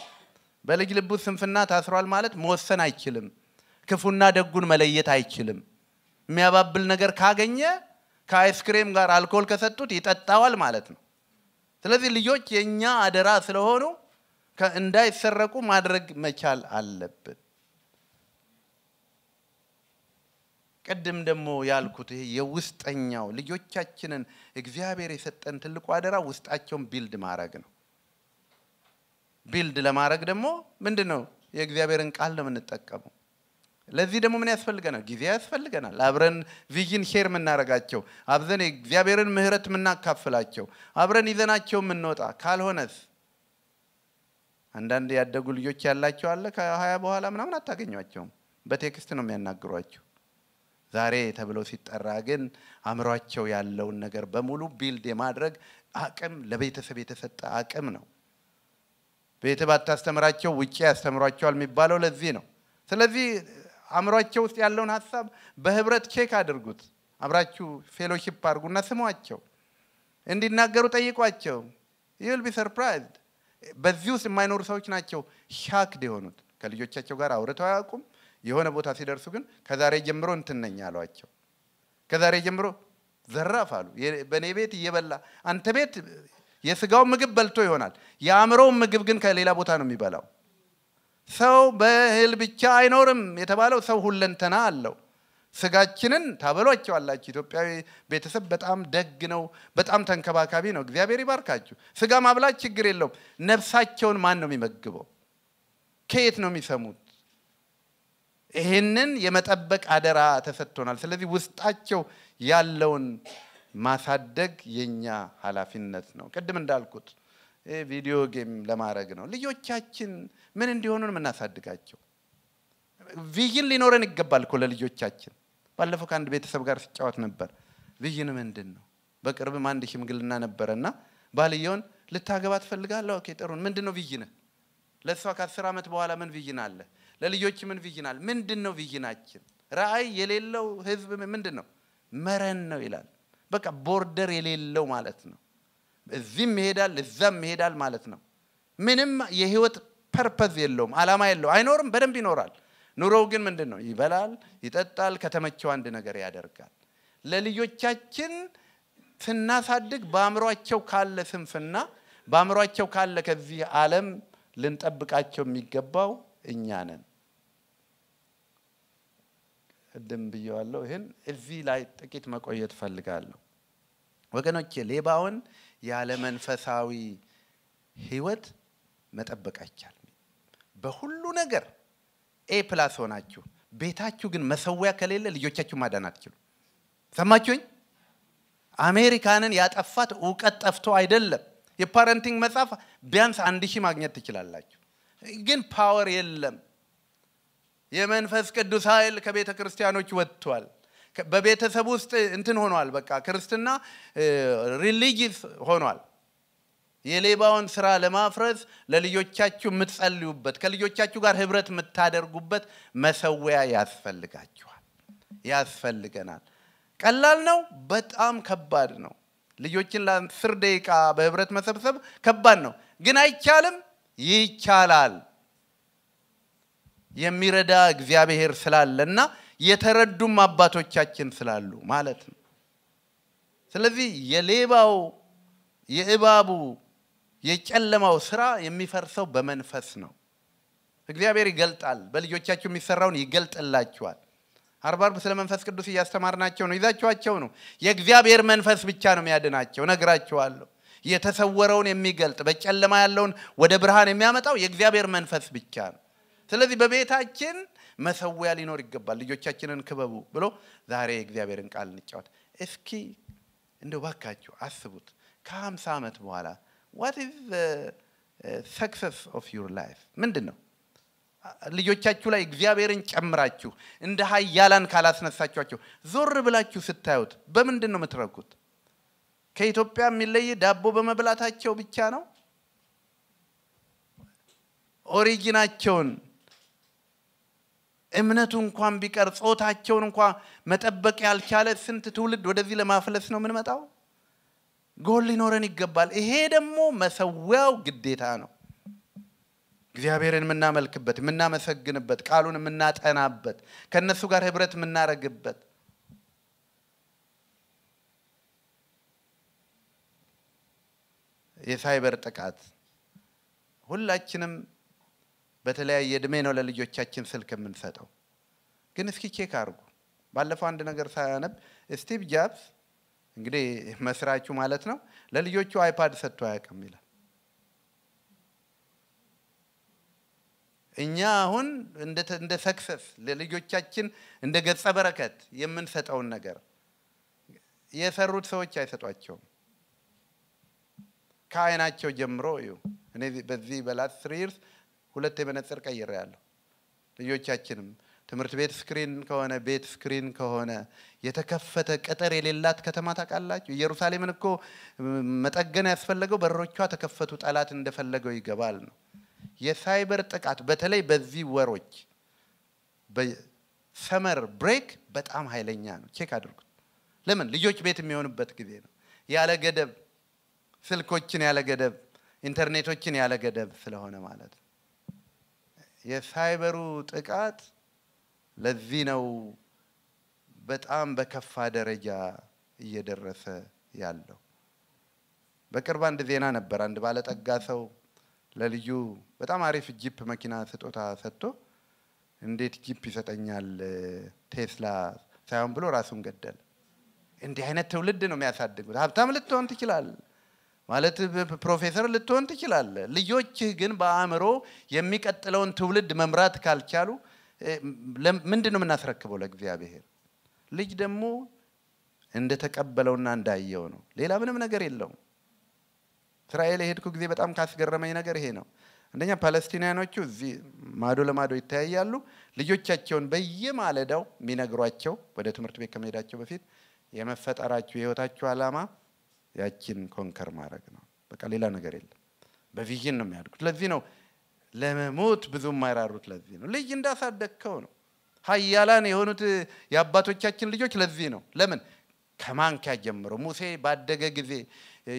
በልጅ ልቡ ስንፍና ታስሯል ማለት መወሰን አይችልም። ክፉና ደጉን መለየት አይችልም። የሚያባብል ነገር ካገኘ ከአይስክሬም ጋር አልኮል ከሰጡት ይጠጣዋል ማለት ነው። ስለዚህ ልጆች የእኛ አደራ ስለሆኑ እንዳይሰረቁ ማድረግ መቻል አለብን። ቅድም ደግሞ ያልኩት ይሄ የውስጠኛው ልጆቻችንን እግዚአብሔር የሰጠን ትልቁ አደራ ውስጣቸውን ቢልድ ማድረግ ነው። ቢልድ ለማድረግ ደግሞ ምንድን ነው? የእግዚአብሔርን ቃል ነው የምንጠቀመው። ለዚህ ደግሞ ምን ያስፈልገናል? ጊዜ ያስፈልገናል። አብረን ቪዥን ሼር የምናደርጋቸው፣ አብዘን የእግዚአብሔርን ምሕረት የምናካፍላቸው፣ አብረን ይዘናቸው የምንወጣ ካልሆነስ አንዳንድ ያደጉ ልጆች ያላቸው አለ ከሀያ በኋላ ምናምን አታገኟቸውም። በቴክስት ነው የሚያናግሯቸው። ዛሬ ተብሎ ሲጠራ ግን አእምሯቸው ያለውን ነገር በሙሉ ቢልድ የማድረግ አቅም ለቤተሰብ የተሰጠ አቅም ነው። ቤት ባታስተምራቸው ውጭ ያስተምሯቸዋል የሚባለው ለዚህ ነው። ስለዚህ አእምሯቸው ውስጥ ያለውን ሀሳብ በህብረት ቼክ አድርጉት። አብራችሁ ፌሎሺፕ አድርጉና ስሟቸው፣ እንዲናገሩ ጠይቋቸው። ይል ቢ ሰርፕራይዝድ። በዚህ ውስጥ የማይኖሩ ሰዎች ናቸው ሻክድ የሆኑት። ከልጆቻቸው ጋር አውርተው አያውቁም። የሆነ ቦታ ሲደርሱ ግን ከዛሬ ጀምሮ እንትን ነኝ አሏቸው። ከዛሬ ጀምሮ ዘራፍ አሉ። በእኔ ቤት እየበላ አንተ ቤት የስጋው ምግብ በልቶ ይሆናል፣ የአእምሮውን ምግብ ግን ከሌላ ቦታ ነው የሚበላው። ሰው በእህል ብቻ አይኖርም የተባለው ሰው ሁለንተና አለው። ስጋችንን ታበሏቸዋላችሁ። ኢትዮጵያዊ ቤተሰብ በጣም ደግ ነው፣ በጣም ተንከባካቢ ነው። እግዚአብሔር ይባርካችሁ። ስጋ ማብላት ችግር የለውም። ነፍሳቸውን ማን ነው የሚመግበው? ከየት ነው የሚሰሙት? ይህንን የመጠበቅ አደራ ተሰጥቶናል። ስለዚህ ውስጣቸው ያለውን ማሳደግ የኛ ኃላፊነት ነው። ቅድም እንዳልኩት ቪዲዮ ጌም ለማድረግ ነው። ልጆቻችን ምን እንዲሆኑ ነው የምናሳድጋቸው? ቪዥን ሊኖረን ይገባል እኮ ለልጆቻችን። ባለፈው ከአንድ ቤተሰብ ጋር ሲጫወት ነበር። ቪዥን ምንድን ነው? በቅርብም አንድ ሽምግልና ነበረ እና ባልየውን ልታገባ ትፈልጋለህ? ኦኬ ጥሩን ምንድን ነው ቪዥንህ? ለእሷ ከአስር ዓመት በኋላ ምን ቪዥን አለ? ለልጆች ምን ቪዥናል ምንድን ነው ቪዥናችን? ራእይ የሌለው ህዝብ ምንድን ነው? መረን ነው ይላል። በቃ ቦርደር የሌለው ማለት ነው። እዚህም ይሄዳል፣ እዛም ይሄዳል ማለት ነው። ምንም የህይወት ፐርፐዝ የለውም፣ አላማ የለው አይኖርም። በደንብ ይኖራል። ኑሮው ግን ምንድን ነው? ይበላል፣ ይጠጣል፣ ከተመቸው አንድ ነገር ያደርጋል። ለልጆቻችን ስናሳድግ በአእምሯቸው ካለ ስንፍና፣ በአእምሯቸው ካለ ከዚህ ዓለም ልንጠብቃቸው የሚገባው እኛ ነን። ቅድም ብየዋለሁ። ይህን እዚህ ላይ ጥቂት መቆየት ፈልጋለሁ ወገኖቼ ሌባውን ያለ መንፈሳዊ ህይወት መጠበቅ አይቻልም። በሁሉ ነገር ኤ ፕላስ ሆናችሁ ቤታችሁ ግን መሰዊያ ከሌለ ልጆቻችሁ ማዳን አትችሉ። ሰማችሁኝ? አሜሪካንን ያጠፋት እውቀት ጠፍቶ አይደለም። የፓረንቲንግ መጽሐፍ ቢያንስ አንድ ሺህ ማግኘት ትችላላችሁ፣ ግን ፓወር የለም። የመንፈስ ቅዱስ ኃይል ከቤተ ክርስቲያኖች ወጥቷል። በቤተሰብ ውስጥ እንትን ሆኗል። በቃ ክርስትና ሪሊጂስ ሆኗል። የሌባውን ስራ ለማፍረስ ለልጆቻችሁ የምትጸልዩበት ከልጆቻችሁ ጋር ህብረት የምታደርጉበት መሰወያ ያስፈልጋችኋል፣ ያስፈልገናል። ቀላል ነው፣ በጣም ከባድ ነው። ልጆችን ለአስር ደቂቃ በህብረት መሰብሰብ ከባድ ነው፣ ግን አይቻልም፣ ይቻላል። የሚረዳ እግዚአብሔር ስላለና የተረዱም አባቶቻችን ስላሉ ማለት ነው። ስለዚህ የሌባው፣ የእባቡ፣ የጨለማው ስራ የሚፈርሰው በመንፈስ ነው። እግዚአብሔር ይገልጣል። በልጆቻችሁ የሚሰራውን ይገልጥላችኋል። አርባ አርብ ስለ መንፈስ ቅዱስ እያስተማርናቸው ነው። ይዛችኋቸው ነው። የእግዚአብሔር መንፈስ ብቻ ነው የሚያድናቸው። ነግራችኋለሁ። የተሰወረውን የሚገልጥ በጨለማ ያለውን ወደ ብርሃን የሚያመጣው የእግዚአብሔር መንፈስ ብቻ ነው። ስለዚህ በቤታችን መሰዊያ ሊኖር ይገባል። ልጆቻችንን ክበቡ ብሎ ዛሬ የእግዚአብሔርን ቃል እንጫወት። እስኪ እንደው ባካችሁ አስቡት ከሀምሳ ዓመት በኋላ ዋት ኢዝ ሰክሰስ ኦፍ ዩር ላይፍ ምንድን ነው? ልጆቻችሁ ላይ እግዚአብሔርን ጨምራችሁ እንደ ሀያላን ካላስነሳችኋቸው ዞር ብላችሁ ስታዩት በምንድን ነው የምትረኩት? ከኢትዮጵያ የሚለይ ዳቦ በመብላታቸው ብቻ ነው? ኦሪጂናቸውን እምነቱ እንኳን ቢቀር ጾታቸውን እንኳ መጠበቅ ያልቻለ ስንት ትውልድ ወደዚህ ለማፍለስ ነው የምንመጣው። ጎል ሊኖረን ይገባል። ይሄ ደግሞ መሰዊያው ግዴታ ነው። እግዚአብሔርን የምናመልክበት፣ የምናመሰግንበት፣ ቃሉን የምናጠናበት፣ ከእነሱ ጋር ህብረት የምናረግበት የሳይበር ጥቃት ሁላችንም በተለያየ እድሜ ነው ለልጆቻችን ስልክ የምንሰጠው። ግን እስኪ ቼክ አድርጉ። ባለፈው አንድ ነገር ሳያነብ ስቲቭ ጃብስ እንግዲህ መስራቹ ማለት ነው ለልጆቹ አይፓድ ሰጥቶ አያውቅም ይላል። እኛ አሁን እንደ ሰክሰስ ለልጆቻችን እንደ ገጸ በረከት የምንሰጠውን ነገር የሰሩት ሰዎች አይሰጧቸውም። ከአይናቸው ጀምሮ እዩ። እኔ በዚህ በላስት ስሪርስ ሁለት የመነጽር ቀይር ያለው ልጆቻችንም ትምህርት ቤት ስክሪን ከሆነ ቤት ስክሪን ከሆነ የተከፈተ ቅጥር የሌላት ከተማ ታውቃላችሁ። ኢየሩሳሌምን እኮ መጠገን ያስፈለገው በሮቿ ተከፈቱ፣ ጠላት እንደፈለገው ይገባል ነው። የሳይበር ጥቃት በተለይ በዚህ ወሮች ሰመር ብሬክ በጣም ኃይለኛ ነው። ቼክ አድርጉት። ለምን ልጆች ቤት የሚሆኑበት ጊዜ ነው። ያለ ገደብ ስልኮችን ያለ ገደብ ኢንተርኔቶችን ያለ ገደብ ስለሆነ ማለት ነው። የሳይበሩ ጥቃት ለዚህ ነው በጣም በከፋ ደረጃ እየደረሰ ያለው። በቅርብ አንድ ዜና ነበር። አንድ ባለጠጋ ሰው ለልዩ በጣም አሪፍ ጂፕ መኪና ስጦታ ሰጥቶ እንዴት ጂፕ ይሰጠኛል ቴስላ ሳይሆን ብሎ ራሱን ገደለ። እንዲህ አይነት ትውልድ ነው የሚያሳድጉት። ሀብታም ልትሆን ትችላል ማለት ፕሮፌሰር ልትሆን ትችላለ ልጆችህ ግን በአእምሮ የሚቀጥለውን ትውልድ መምራት ካልቻሉ ምንድን ነው የምናስረክበው ለእግዚአብሔር? ልጅ ደግሞ እንደተቀበለውና እንዳየው ነው። ሌላ ምንም ነገር የለውም። እስራኤል የሄድኩ ጊዜ በጣም ካስገረመኝ ነገር ይሄ ነው። አንደኛ ፓለስቲናያኖቹ እዚህ ማዶ ለማዶ ይተያያሉ። ልጆቻቸውን በየማለዳው የሚነግሯቸው ወደ ትምህርት ቤት ከመሄዳቸው በፊት የመፈጠራችሁ የህይወታችሁ ዓላማ ያቺን ኮንከር ማድረግ ነው። በቃ ሌላ ነገር የለም። በቪዥን ነው የሚያድጉት። ለዚህ ነው ለመሞት ብዙ የማይራሩት። ለዚህ ነው ልጅ እንዳሳደግከው ነው። ሀያላን የሆኑት የአባቶቻችን ልጆች ለዚህ ነው። ለምን ከማንኪያ ጀምሮ ሙሴ ባደገ ጊዜ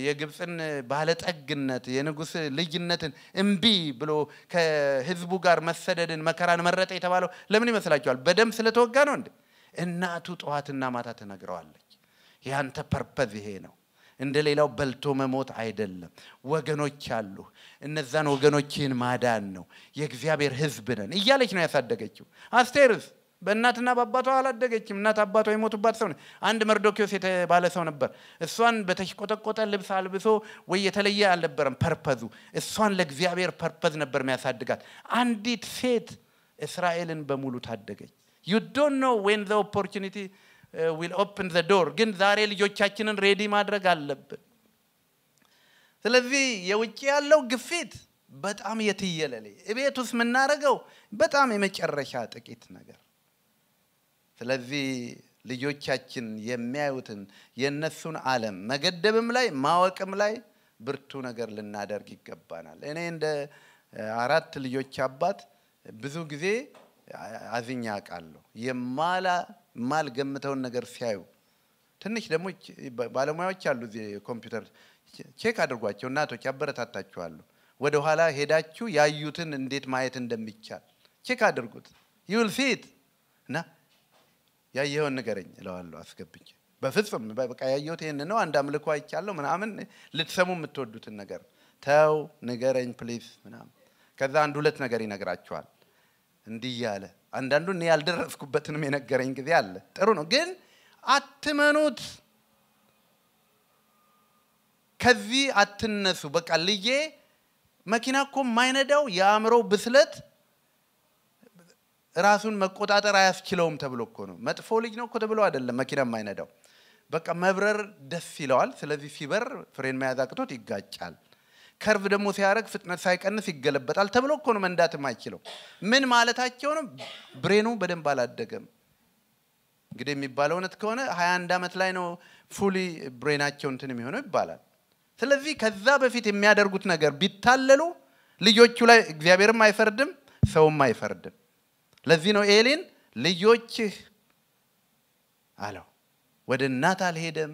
የግብፅን ባለጠግነት የንጉስ ልጅነትን እምቢ ብሎ ከህዝቡ ጋር መሰደድን መከራን መረጠ የተባለው ለምን ይመስላችኋል? በደም ስለተወጋ ነው እንዴ? እናቱ ጠዋትና ማታ ትነግረዋለች። ያንተ ፐርፐዝ ይሄ ነው። እንደ ሌላው በልቶ መሞት አይደለም። ወገኖች አሉ። እነዛን ወገኖችህን ማዳን ነው። የእግዚአብሔር ህዝብ ነን እያለች ነው ያሳደገችው። አስቴርስ በእናትና በአባቷ አላደገችም። እናት አባቷ የሞቱባት ሰው አንድ መርዶኪዎስ የተባለ ሰው ነበር። እሷን በተሽቆጠቆጠ ልብስ አልብሶ ወይ የተለየ አልነበረም ፐርፐዙ። እሷን ለእግዚአብሔር ፐርፐዝ ነበር የሚያሳድጋት። አንዲት ሴት እስራኤልን በሙሉ ታደገች። ዩ ዶንት ኖ ዌን ዘ ኦፖርቹኒቲ ዊል ኦፕን ዘ ዶር ግን ዛሬ ልጆቻችንን ሬዲ ማድረግ አለብን ስለዚህ የውጭ ያለው ግፊት በጣም የትየለሌ እቤት ውስጥ የምናደርገው በጣም የመጨረሻ ጥቂት ነገር ስለዚህ ልጆቻችን የሚያዩትን የእነሱን አለም መገደብም ላይ ማወቅም ላይ ብርቱ ነገር ልናደርግ ይገባናል እኔ እንደ uh, አራት ልጆች አባት ብዙ ጊዜ uh, አዝኛ ቃለሁ የማላ ማልገምተውን ነገር ሲያዩ ትንሽ ደግሞ ባለሙያዎች አሉ እዚህ ኮምፒውተር ቼክ አድርጓቸው እናቶች ያበረታታችኋሉ። ወደኋላ ሄዳችሁ ያዩትን እንዴት ማየት እንደሚቻል ቼክ አድርጉት። ይውል ፊት እና ያየኸውን ንገረኝ እለዋለሁ አስገብኝ በፍጹም በቃ ያየሁት ይህን ነው፣ አንድ አምልኮ አይቻለሁ ምናምን ልትሰሙ የምትወዱትን ነገር ተው ንገረኝ ፕሊዝ ምናምን። ከዛ አንድ ሁለት ነገር ይነግራችኋል እንዲህ እያለ አንዳንዱ እኔ ያልደረስኩበትንም የነገረኝ ጊዜ አለ። ጥሩ ነው፣ ግን አትመኑት። ከዚህ አትነሱ። በቃ ልዬ መኪና እኮ የማይነዳው የአእምሮ ብስለት ራሱን መቆጣጠር አያስችለውም ተብሎ እኮ ነው። መጥፎ ልጅ ነው እኮ ተብሎ አይደለም መኪና የማይነዳው። በቃ መብረር ደስ ይለዋል። ስለዚህ ሲበር ፍሬን መያዝ አቅቶት ይጋጫል። ከርቭ ደግሞ ሲያደርግ ፍጥነት ሳይቀንስ ይገለበጣል ተብሎ እኮ ነው መንዳት የማይችለው። ምን ማለታቸው ነው? ብሬኑ በደንብ አላደገም። እንግዲህ የሚባለው እውነት ከሆነ 21 ዓመት ላይ ነው ፉሊ ብሬናቸው እንትን የሚሆነው ይባላል። ስለዚህ ከዛ በፊት የሚያደርጉት ነገር ቢታለሉ ልጆቹ ላይ እግዚአብሔርም አይፈርድም፣ ሰውም አይፈርድም። ለዚህ ነው ኤሊን ልጆችህ አለው። ወደ እናት አልሄደም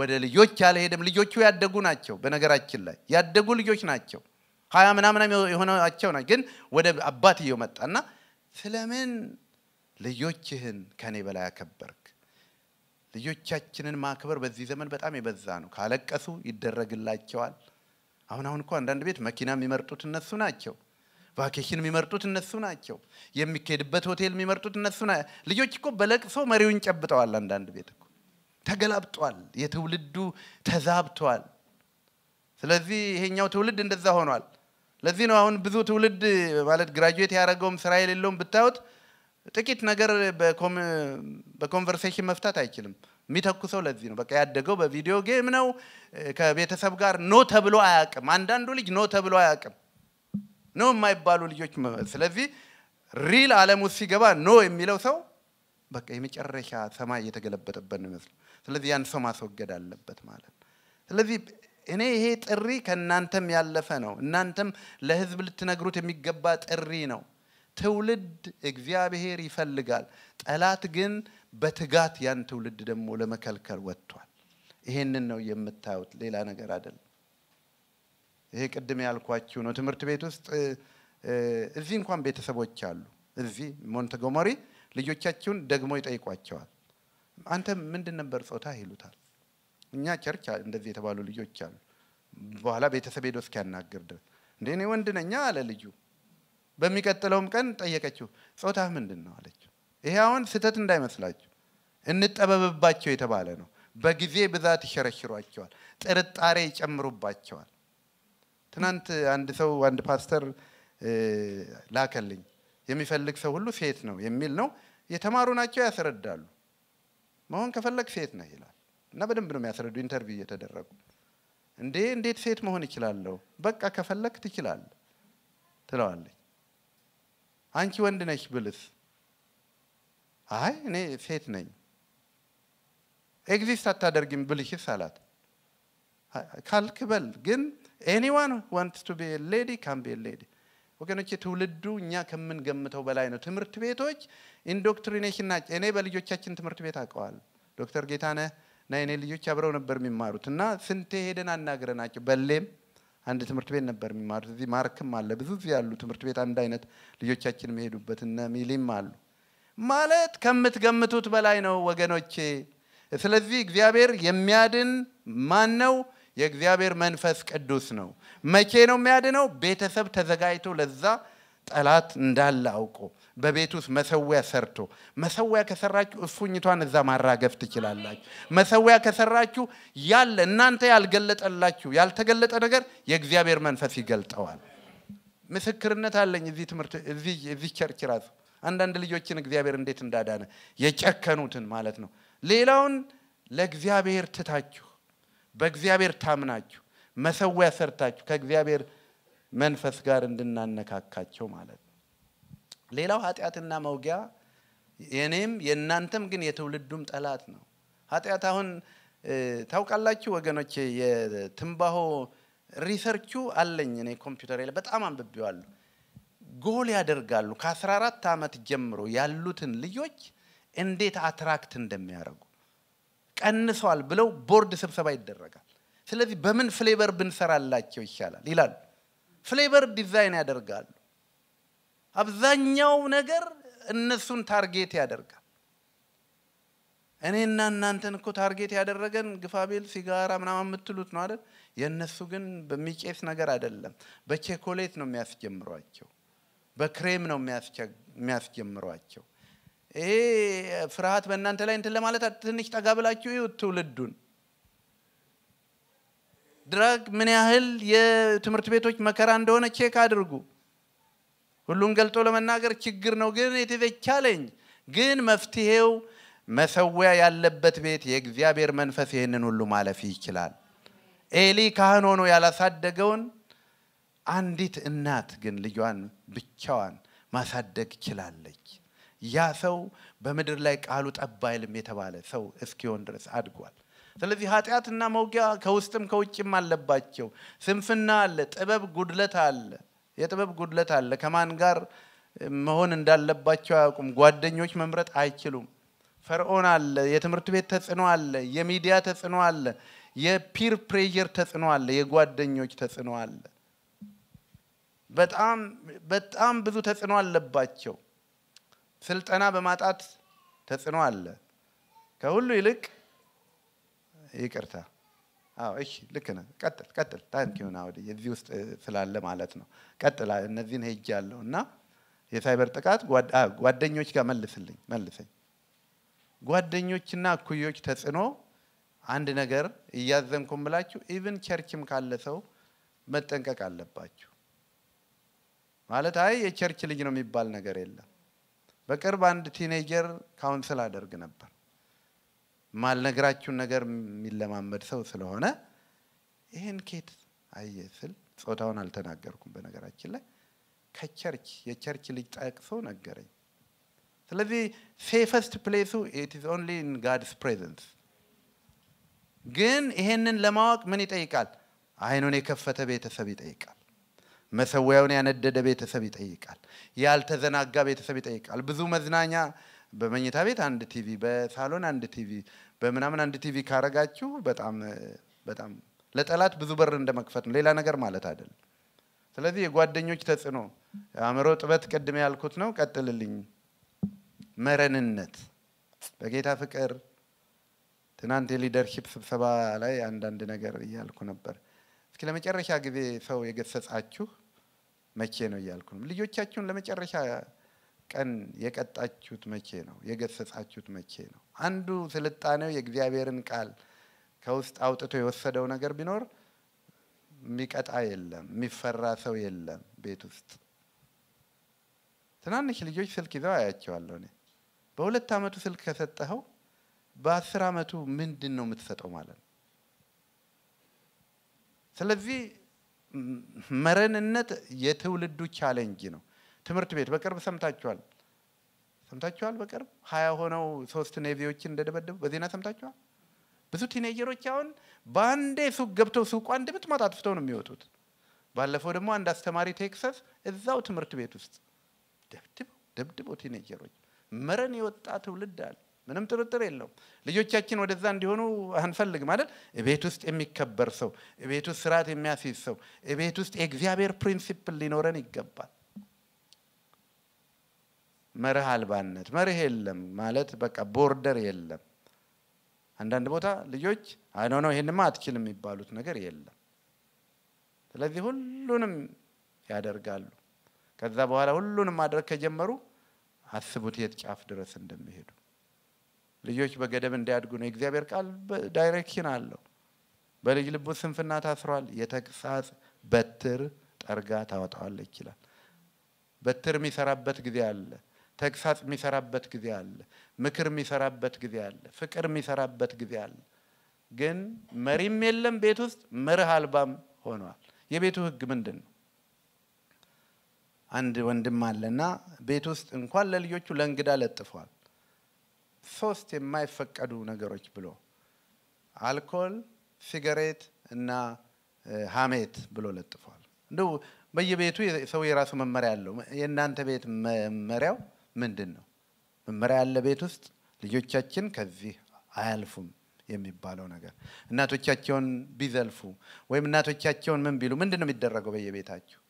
ወደ ልጆች አልሄደም። ልጆቹ ያደጉ ናቸው። በነገራችን ላይ ያደጉ ልጆች ናቸው። ሀያ ምናምን የሆነቸው ናቸው። ግን ወደ አባትየው መጣና ስለምን ልጆችህን ከኔ በላይ አከበርክ? ልጆቻችንን ማክበር በዚህ ዘመን በጣም የበዛ ነው። ካለቀሱ ይደረግላቸዋል። አሁን አሁን እኮ አንዳንድ ቤት መኪና የሚመርጡት እነሱ ናቸው። ቫኬሽን የሚመርጡት እነሱ ናቸው። የሚካሄድበት ሆቴል የሚመርጡት እነሱ ናቸው። ልጆች እኮ በለቅሶ መሪውን ጨብጠዋል። አንዳንድ ቤት እኮ ተገላብጧል። የትውልዱ ተዛብቷል። ስለዚህ ይሄኛው ትውልድ እንደዛ ሆኗል። ለዚህ ነው አሁን ብዙ ትውልድ ማለት ግራጁዌት ያደረገውም ስራ የሌለውም ብታዩት ጥቂት ነገር በኮንቨርሴሽን መፍታት አይችልም። የሚተኩሰው ለዚህ ነው። በቃ ያደገው በቪዲዮ ጌም ነው። ከቤተሰብ ጋር ኖ ተብሎ አያውቅም። አንዳንዱ ልጅ ኖ ተብሎ አያውቅም። ኖ የማይባሉ ልጆች። ስለዚህ ሪል አለም ውስጥ ሲገባ ኖ የሚለው ሰው በቃ የመጨረሻ ሰማይ እየተገለበጠበት ነው ስለዚህ ያን ሰው ማስወገድ አለበት ማለት ነው። ስለዚህ እኔ ይሄ ጥሪ ከእናንተም ያለፈ ነው። እናንተም ለህዝብ ልትነግሩት የሚገባ ጥሪ ነው። ትውልድ እግዚአብሔር ይፈልጋል። ጠላት ግን በትጋት ያን ትውልድ ደግሞ ለመከልከል ወጥቷል። ይሄንን ነው የምታዩት፣ ሌላ ነገር አይደለም። ይሄ ቅድም ያልኳችሁ ነው። ትምህርት ቤት ውስጥ እዚህ እንኳን ቤተሰቦች አሉ። እዚህ ሞንተጎመሪ ልጆቻቸውን ደግሞ ይጠይቋቸዋል። አንተ ምንድን ነበር ጾታ ይሉታል። እኛ ቸርች እንደዚህ የተባሉ ልጆች አሉ። በኋላ ቤተሰብ ሄዶ እስኪያናግር ድረስ እንደ እኔ ወንድ ነኛ አለ ልጁ። በሚቀጥለውም ቀን ጠየቀችው፣ ጾታ ምንድን ነው አለችው። ይሄ አሁን ስህተት እንዳይመስላችሁ እንጠበብባቸው የተባለ ነው። በጊዜ ብዛት ይሸረሽሯቸዋል፣ ጥርጣሬ ይጨምሩባቸዋል። ትናንት አንድ ሰው አንድ ፓስተር ላከልኝ የሚፈልግ ሰው ሁሉ ሴት ነው የሚል ነው። የተማሩ ናቸው ያስረዳሉ። መሆን ከፈለግ ሴት ነህ ይላል እና በደንብ ነው የሚያስረዱ ኢንተርቪው እየተደረጉ እንዴ እንዴት ሴት መሆን ይችላለሁ? በቃ ከፈለግ ትችላል ትለዋለች። አንቺ ወንድ ነሽ ብልስ? አይ እኔ ሴት ነኝ። ኤግዚስት አታደርግም ብልሽስ አላት። ካልክ በል ግን ኤኒዋን ዋንትስ ቱ ቤ ሌዲ ካን ቤ ሌዲ ወገኖች ትውልዱ እኛ ከምንገምተው በላይ ነው። ትምህርት ቤቶች ኢንዶክትሪኔሽን ናቸው። እኔ በልጆቻችን ትምህርት ቤት አውቀዋል። ዶክተር ጌታነህ እና የኔ ልጆች አብረው ነበር የሚማሩት እና ስንቴ ሄደን ናቸው። በሌም አንድ ትምህርት ቤት ነበር የሚማሩት። እዚህ ማርክም አለ ብዙ እዚህ ያሉ ትምህርት ቤት አንድ አይነት ልጆቻችን የሚሄዱበት እነ ሚሊም አሉ። ማለት ከምትገምቱት በላይ ነው ወገኖቼ። ስለዚህ እግዚአብሔር የሚያድን ማን ነው? የእግዚአብሔር መንፈስ ቅዱስ ነው። መቼ ነው የሚያድነው? ቤተሰብ ተዘጋጅቶ ለዛ ጠላት እንዳለ አውቆ በቤት ውስጥ መሰዊያ ሰርቶ መሰዊያ ከሰራችሁ እፉኝቷን እዛ ማራገፍ ትችላላችሁ። መሰዊያ ከሰራችሁ ያለ እናንተ ያልገለጠላችሁ ያልተገለጠ ነገር የእግዚአብሔር መንፈስ ይገልጠዋል። ምስክርነት አለኝ እዚህ ትምህርት እዚህ ቸርች ራሱ አንዳንድ ልጆችን እግዚአብሔር እንዴት እንዳዳነ የጨከኑትን ማለት ነው። ሌላውን ለእግዚአብሔር ትታችሁ በእግዚአብሔር ታምናችሁ መሰዊያ ሰርታችሁ ከእግዚአብሔር መንፈስ ጋር እንድናነካካቸው ማለት ነው። ሌላው ኃጢአትና መውጊያ የእኔም የእናንተም ግን የትውልዱም ጠላት ነው። ኃጢአት አሁን ታውቃላችሁ ወገኖች የትንባሆ ሪሰርቹ አለኝ እኔ ኮምፒውተር ላይ በጣም አንብቤዋለሁ። ጎል ያደርጋሉ ከ14 ዓመት ጀምሮ ያሉትን ልጆች እንዴት አትራክት እንደሚያደርጉ ቀንሰዋል ብለው ቦርድ ስብሰባ ይደረጋል። ስለዚህ በምን ፍሌቨር ብንሰራላቸው ይሻላል ይላል። ፍሌቨር ዲዛይን ያደርጋሉ። አብዛኛው ነገር እነሱን ታርጌት ያደርጋል። እኔና እናንተን እኮ ታርጌት ያደረገን ግፋቤል፣ ሲጋራ ምናምን የምትሉት ነው አይደል? የእነሱ ግን በሚጨስ ነገር አይደለም። በቼኮሌት ነው የሚያስጀምሯቸው፣ በክሬም ነው የሚያስጀምሯቸው። ይሄ ፍርሃት በእናንተ ላይ እንትን ለማለት ትንሽ ጠጋ ብላችሁ ትውልዱን ድራግ ምን ያህል የትምህርት ቤቶች መከራ እንደሆነ ቼክ አድርጉ። ሁሉን ገልጦ ለመናገር ችግር ነው፣ ግን የተቻለኝ ግን መፍትሄው መሰዊያ ያለበት ቤት የእግዚአብሔር መንፈስ ይህንን ሁሉ ማለፍ ይችላል። ኤሊ ካህን ሆኖ ያላሳደገውን አንዲት እናት ግን ልጇን ብቻዋን ማሳደግ ችላለች። ያ ሰው በምድር ላይ ቃሉ ጠብ አይልም የተባለ ሰው እስኪሆን ድረስ አድጓል። ስለዚህ ኃጢአትና መውጊያ ከውስጥም ከውጭም አለባቸው። ስንፍና አለ፣ ጥበብ ጉድለት አለ፣ የጥበብ ጉድለት አለ። ከማን ጋር መሆን እንዳለባቸው አያውቁም። ጓደኞች መምረጥ አይችሉም። ፈርዖን አለ፣ የትምህርት ቤት ተጽዕኖ አለ፣ የሚዲያ ተጽዕኖ አለ፣ የፒር ፕሬር ተጽዕኖ አለ፣ የጓደኞች ተጽዕኖ አለ። በጣም በጣም ብዙ ተጽዕኖ አለባቸው። ስልጠና በማጣት ተጽዕኖ አለ። ከሁሉ ይልቅ ይቅርታ። አዎ፣ እሺ፣ ልክ ነህ። ቀጥል ቀጥል። ታንኪዩ ናውዲ የዚህ ውስጥ ስላለ ማለት ነው። ቀጥል። እነዚህን ሄጅ ያለው እና የሳይበር ጥቃት ጓደኞች ጋር መልስልኝ መልሰኝ። ጓደኞችና እኩዮች ተጽዕኖ አንድ ነገር እያዘንኩም ብላችሁ ኢቭን ቸርችም ካለ ሰው መጠንቀቅ አለባችሁ። ማለት አይ የቸርች ልጅ ነው የሚባል ነገር የለም። በቅርብ አንድ ቲኔጀር ካውንስል አደርግ ነበር። ማልነግራችሁን ነገር የሚለማመድ ሰው ስለሆነ ይህን ኬት አየ ስል ጾታውን አልተናገርኩም። በነገራችን ላይ ከቸርች የቸርች ልጅ ጠቅሶ ነገረኝ። ስለዚህ ሴፈስት ፕሌሱ ኢት ኢዝ ኦንሊ ኢን ጋድስ ፕሬዘንስ። ግን ይሄንን ለማወቅ ምን ይጠይቃል? አይኑን የከፈተ ቤተሰብ ይጠይቃል። መሰዊያውን ያነደደ ቤተሰብ ይጠይቃል። ያልተዘናጋ ቤተሰብ ይጠይቃል። ብዙ መዝናኛ በመኝታ ቤት አንድ ቲቪ፣ በሳሎን አንድ ቲቪ፣ በምናምን አንድ ቲቪ ካረጋችሁ በጣም በጣም ለጠላት ብዙ በር እንደመክፈት ነው። ሌላ ነገር ማለት አይደለም። ስለዚህ የጓደኞች ተጽዕኖ፣ አእምሮ ጥበት ቅድም ያልኩት ነው። ቀጥልልኝ። መረንነት በጌታ ፍቅር ትናንት የሊደርሺፕ ስብሰባ ላይ አንዳንድ ነገር እያልኩ ነበር። እስኪ ለመጨረሻ ጊዜ ሰው የገሰጻችሁ መቼ ነው እያልኩ ነው። ልጆቻችሁን ለመጨረሻ ቀን የቀጣችሁት መቼ ነው? የገሰጻችሁት መቼ ነው? አንዱ ስልጣኔው የእግዚአብሔርን ቃል ከውስጥ አውጥቶ የወሰደው ነገር ቢኖር የሚቀጣ የለም፣ የሚፈራ ሰው የለም። ቤት ውስጥ ትናንሽ ልጆች ስልክ ይዘው አያቸዋለሁ። እኔ በሁለት ዓመቱ ስልክ ከሰጠኸው በአስር ዓመቱ ምንድን ነው የምትሰጠው ማለት ነው። ስለዚህ መረንነት የትውልዱ ቻለንጅ ነው። ትምህርት ቤት በቅርብ ሰምታችኋል ሰምታችኋል። በቅርብ ሀያ ሆነው ሶስት ኔቪዎችን እንደደበደቡ በዜና ሰምታችኋል። ብዙ ቲኔጀሮች አሁን በአንዴ ሱቅ ገብተው ሱቋን ድምጥማጥ አጥፍተው ነው የሚወጡት። ባለፈው ደግሞ አንድ አስተማሪ ቴክሳስ እዛው ትምህርት ቤት ውስጥ ደብድበው ደብድበው ቲኔጀሮች መረን የወጣ ትውልድ አለ። ምንም ጥርጥር የለውም። ልጆቻችን ወደዛ እንዲሆኑ አንፈልግም አይደል? ቤት ውስጥ የሚከበር ሰው፣ ቤት ውስጥ ስርዓት የሚያስይዝ ሰው፣ ቤት ውስጥ የእግዚአብሔር ፕሪንሲፕል ሊኖረን ይገባል። መርህ አልባነት፣ መርህ የለም ማለት በቃ ቦርደር የለም። አንዳንድ ቦታ ልጆች አይኖ ነው ይህንማ አትችልም የሚባሉት ነገር የለም። ስለዚህ ሁሉንም ያደርጋሉ። ከዛ በኋላ ሁሉንም ማድረግ ከጀመሩ አስቡት የት ጫፍ ድረስ እንደሚሄዱ። ልጆች በገደብ እንዲያድጉ ነው። የእግዚአብሔር ቃል ዳይሬክሽን አለው። በልጅ ልቡ ስንፍና ታስሯል፣ የተግሳጽ በትር ጠርጋ ታወጣዋለች ይችላል። በትር የሚሰራበት ጊዜ አለ። ተግሳጽ የሚሰራበት ጊዜ አለ። ምክር የሚሰራበት ጊዜ አለ። ፍቅር የሚሰራበት ጊዜ አለ። ግን መሪም የለም ቤት ውስጥ መርህ አልባም ሆኗል። የቤቱ ህግ ምንድን ነው? አንድ ወንድም አለና ቤት ውስጥ እንኳን ለልጆቹ ለእንግዳ ለጥፏል። ሶስት የማይፈቀዱ ነገሮች ብሎ አልኮል፣ ሲገሬት እና ሀሜት ብሎ ለጥፏል። እንደው በየቤቱ ሰው የራሱ መመሪያ አለው። የእናንተ ቤት መመሪያው ምንድን ነው? መመሪያ ያለ ቤት ውስጥ ልጆቻችን ከዚህ አያልፉም የሚባለው ነገር እናቶቻቸውን ቢዘልፉ ወይም እናቶቻቸውን ምን ቢሉ ምንድን ነው የሚደረገው? በየቤታችሁ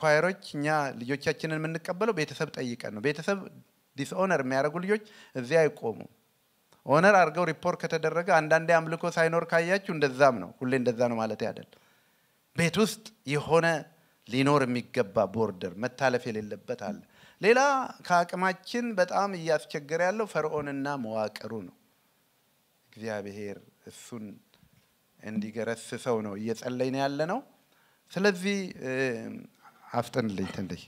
ኳየሮች እኛ ልጆቻችንን የምንቀበለው ቤተሰብ ጠይቀን ነው። ቤተሰብ ዲስኦነር የሚያደርጉ ልጆች እዚህ አይቆሙ። ኦነር አድርገው ሪፖርት ከተደረገ አንዳንዴ አምልኮ ሳይኖር ካያችሁ እንደዛም ነው። ሁሌ እንደዛ ነው ማለት ያደል። ቤት ውስጥ የሆነ ሊኖር የሚገባ ቦርደር መታለፍ የሌለበት አለ። ሌላ ከአቅማችን በጣም እያስቸገረ ያለው ፈርዖንና መዋቅሩ ነው። እግዚአብሔር እሱን እንዲገረስሰው ነው እየጸለይን ያለ ነው። ስለዚህ አፍጥንልኝ ትንሽ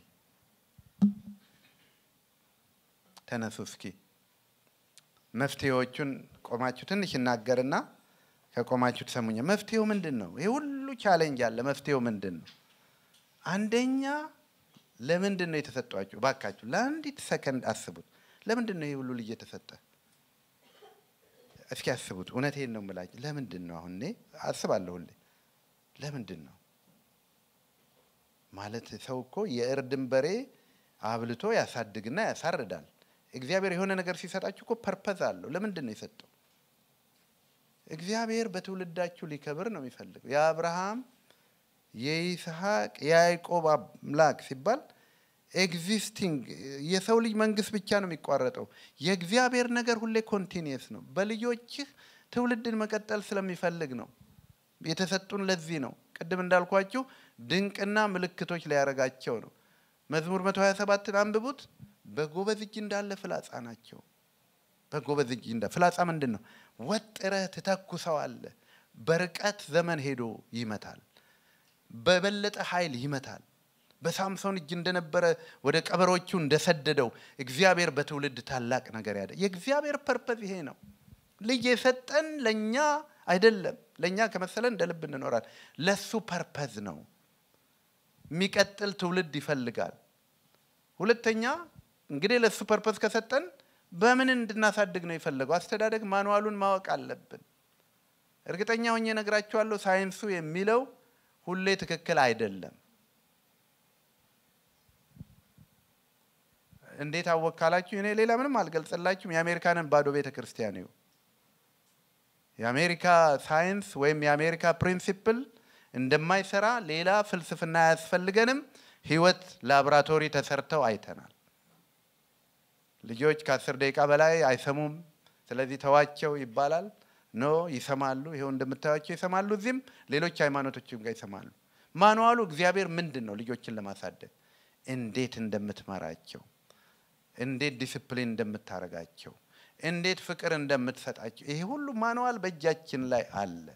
ተነሱ እስኪ መፍትሄዎቹን ቆማችሁ ትንሽ እናገርና ከቆማችሁ ትሰሙኝ። መፍትሄው ምንድን ነው? ይሄ ሁሉ ቻሌንጅ አለ። መፍትሄው ምንድን ነው? አንደኛ ለምንድን ነው የተሰጧችሁ? ባካችሁ ለአንዲት ሰከንድ አስቡት። ለምንድን ነው ይሄ ሁሉ ልጅ የተሰጠ? እስኪ አስቡት። እውነቴን ነው የምላችሁ። ለምንድን ነው አሁን እኔ አስባለሁ ሁሌ ለምንድን ነው ማለት ሰው እኮ የእርድን በሬ አብልቶ ያሳድግና ያሳርዳል። እግዚአብሔር የሆነ ነገር ሲሰጣችሁ እኮ ፐርፐዝ አለው። ለምንድን ነው የሰጠው? እግዚአብሔር በትውልዳችሁ ሊከብር ነው የሚፈልገው። የአብርሃም የይስሐቅ የያዕቆብ አምላክ ሲባል ኤግዚስቲንግ የሰው ልጅ መንግስት ብቻ ነው የሚቋረጠው። የእግዚአብሔር ነገር ሁሌ ኮንቲኒየስ ነው። በልጆችህ ትውልድን መቀጠል ስለሚፈልግ ነው የተሰጡን። ለዚህ ነው ቅድም እንዳልኳችሁ ድንቅና ምልክቶች ሊያደርጋቸው ነው። መዝሙር 127ን አንብቡት። በጎበዝ እጅ እንዳለ ፍላጻ ናቸው። በጎበዝ እጅ እንዳ ፍላጻ ምንድን ነው? ወጥረህ ትተኩሰዋለህ። በርቀት ዘመን ሄዶ ይመታል። በበለጠ ኃይል ይመታል። በሳምሶን እጅ እንደነበረ ወደ ቀበሮቹ እንደሰደደው እግዚአብሔር በትውልድ ታላቅ ነገር ያደ የእግዚአብሔር ፐርፐዝ ይሄ ነው። ልጅ የሰጠን ለእኛ አይደለም። ለእኛ ከመሰለን እንደ ልብ እንኖራል። ለሱ ፐርፐዝ ነው። የሚቀጥል ትውልድ ይፈልጋል። ሁለተኛ እንግዲህ ለሱ ፐርፐዝ ከሰጠን በምን እንድናሳድግ ነው የፈለገው? አስተዳደግ ማኑዋሉን ማወቅ አለብን። እርግጠኛ ሆኜ እነግራችኋለሁ፣ ሳይንሱ የሚለው ሁሌ ትክክል አይደለም። እንዴት አወቅ ካላችሁ እኔ ሌላ ምንም አልገልጽላችሁም። የአሜሪካንን ባዶ ቤተ ክርስቲያን የአሜሪካ ሳይንስ ወይም የአሜሪካ ፕሪንሲፕል እንደማይሰራ ሌላ ፍልስፍና አያስፈልገንም። ህይወት ላብራቶሪ ተሰርተው አይተናል። ልጆች ከአስር ደቂቃ በላይ አይሰሙም፣ ስለዚህ ተዋቸው ይባላል። ኖ ይሰማሉ። ይኸው እንደምታዩቸው ይሰማሉ። እዚህም ሌሎች ሃይማኖቶችም ጋር ይሰማሉ። ማንዋሉ እግዚአብሔር ምንድን ነው ልጆችን ለማሳደግ እንዴት እንደምትመራቸው፣ እንዴት ዲስፕሊን እንደምታደርጋቸው፣ እንዴት ፍቅር እንደምትሰጣቸው ይሄ ሁሉ ማንዋል በእጃችን ላይ አለ።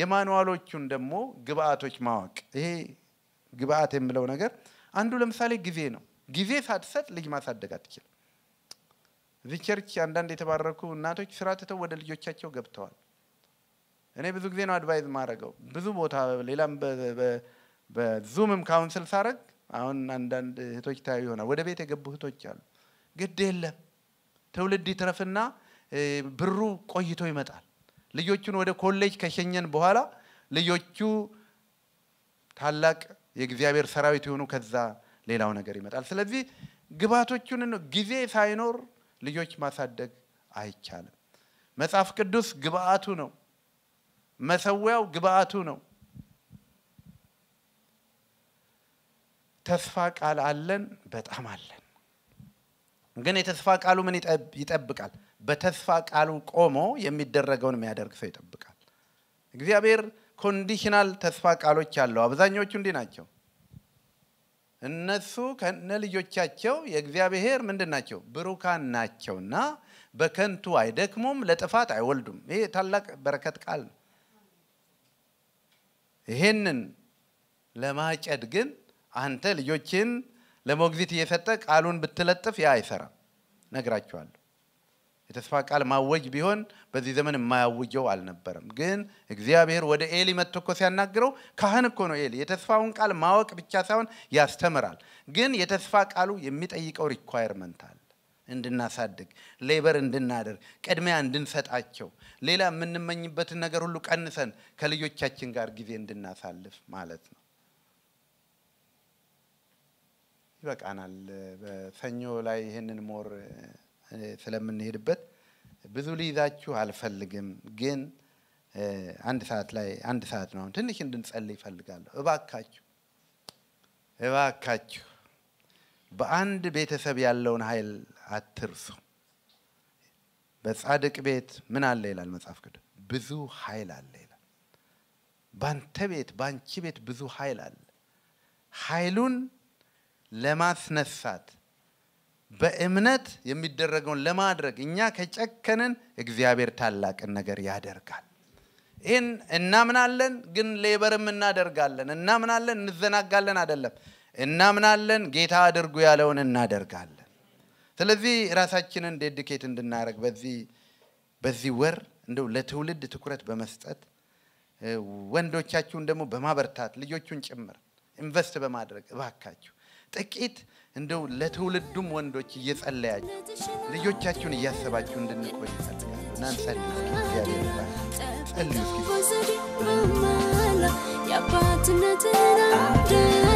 የማንዋሎቹን ደግሞ ግብአቶች ማወቅ ይሄ ግብአት የምለው ነገር አንዱ ለምሳሌ ጊዜ ነው። ጊዜ ሳትሰጥ ልጅ ማሳደግ አትችልም። ቸርች አንዳንድ የተባረኩ እናቶች ስራ ትተው ወደ ልጆቻቸው ገብተዋል። እኔ ብዙ ጊዜ ነው አድቫይዝ ማድረገው ብዙ ቦታ ሌላም በዙምም ካውንስል ሳረግ አሁን አንዳንድ እህቶች ታዩ ይሆናል። ወደ ቤት የገቡ እህቶች አሉ። ግድ የለም ትውልድ ይትረፍና ብሩ ቆይቶ ይመጣል። ልጆቹን ወደ ኮሌጅ ከሸኘን በኋላ ልጆቹ ታላቅ የእግዚአብሔር ሰራዊት የሆኑ ከዛ ሌላው ነገር ይመጣል። ስለዚህ ግባቶቹን ጊዜ ሳይኖር ልጆች ማሳደግ አይቻልም። መጽሐፍ ቅዱስ ግብአቱ ነው። መሰዊያው ግብአቱ ነው። ተስፋ ቃል አለን፣ በጣም አለን። ግን የተስፋ ቃሉ ምን ይጠብቃል? በተስፋ ቃሉ ቆሞ የሚደረገውን የሚያደርግ ሰው ይጠብቃል። እግዚአብሔር ኮንዲሽናል ተስፋ ቃሎች አለው። አብዛኞቹ እንዲህ ናቸው። እነሱ ከነ ልጆቻቸው የእግዚአብሔር ምንድን ናቸው? ብሩካን ናቸውና በከንቱ አይደክሙም፣ ለጥፋት አይወልዱም። ይሄ ታላቅ በረከት ቃል ነው። ይሄንን ለማጨድ ግን አንተ ልጆችን ለሞግዚት እየሰጠ ቃሉን ብትለጥፍ ያ አይሰራም። ነግራችኋለሁ። የተስፋ ቃል ማወጅ ቢሆን በዚህ ዘመን የማያውጀው አልነበረም። ግን እግዚአብሔር ወደ ኤሊ መጥቶ እኮ ሲያናግረው ካህን እኮ ነው ኤሊ። የተስፋውን ቃል ማወቅ ብቻ ሳይሆን ያስተምራል። ግን የተስፋ ቃሉ የሚጠይቀው ሪኳየርመንት አለ። እንድናሳድግ፣ ሌበር እንድናደርግ፣ ቅድሚያ እንድንሰጣቸው፣ ሌላ የምንመኝበትን ነገር ሁሉ ቀንሰን ከልጆቻችን ጋር ጊዜ እንድናሳልፍ ማለት ነው። ይበቃናል። በሰኞ ላይ ይህንን ሞር ስለምንሄድበት ብዙ ልይዛችሁ አልፈልግም። ግን አንድ ሰዓት ላይ አንድ ሰዓት ነው ትንሽ እንድንጸልይ ይፈልጋለሁ። እባካችሁ እባካችሁ በአንድ ቤተሰብ ያለውን ኃይል አትርሱ። በጻድቅ ቤት ምን አለ ይላል መጽሐፍ ቅዱስ፣ ብዙ ኃይል አለ ይላል። ባንተ ቤት በአንቺ ቤት ብዙ ኃይል አለ። ኃይሉን ለማስነሳት በእምነት የሚደረገውን ለማድረግ እኛ ከጨከንን እግዚአብሔር ታላቅን ነገር ያደርጋል። ይህን እናምናለን፣ ግን ሌበርም እናደርጋለን። እናምናለን፣ እንዘናጋለን አይደለም። እናምናለን፣ ጌታ አድርጉ ያለውን እናደርጋለን። ስለዚህ ራሳችንን ዴድኬት እንድናደርግ በዚህ በዚህ ወር እንደው ለትውልድ ትኩረት በመስጠት ወንዶቻችሁን ደግሞ በማበርታት ልጆቹን ጭምር ኢንቨስት በማድረግ እባካችሁ ጥቂት እንደው ለትውልዱም ወንዶች እየጸለያችሁ ልጆቻችሁን እያሰባችሁ እንድንቆይ ይፈልጋሉ እና እንጸልይ ጸልይ እስኪ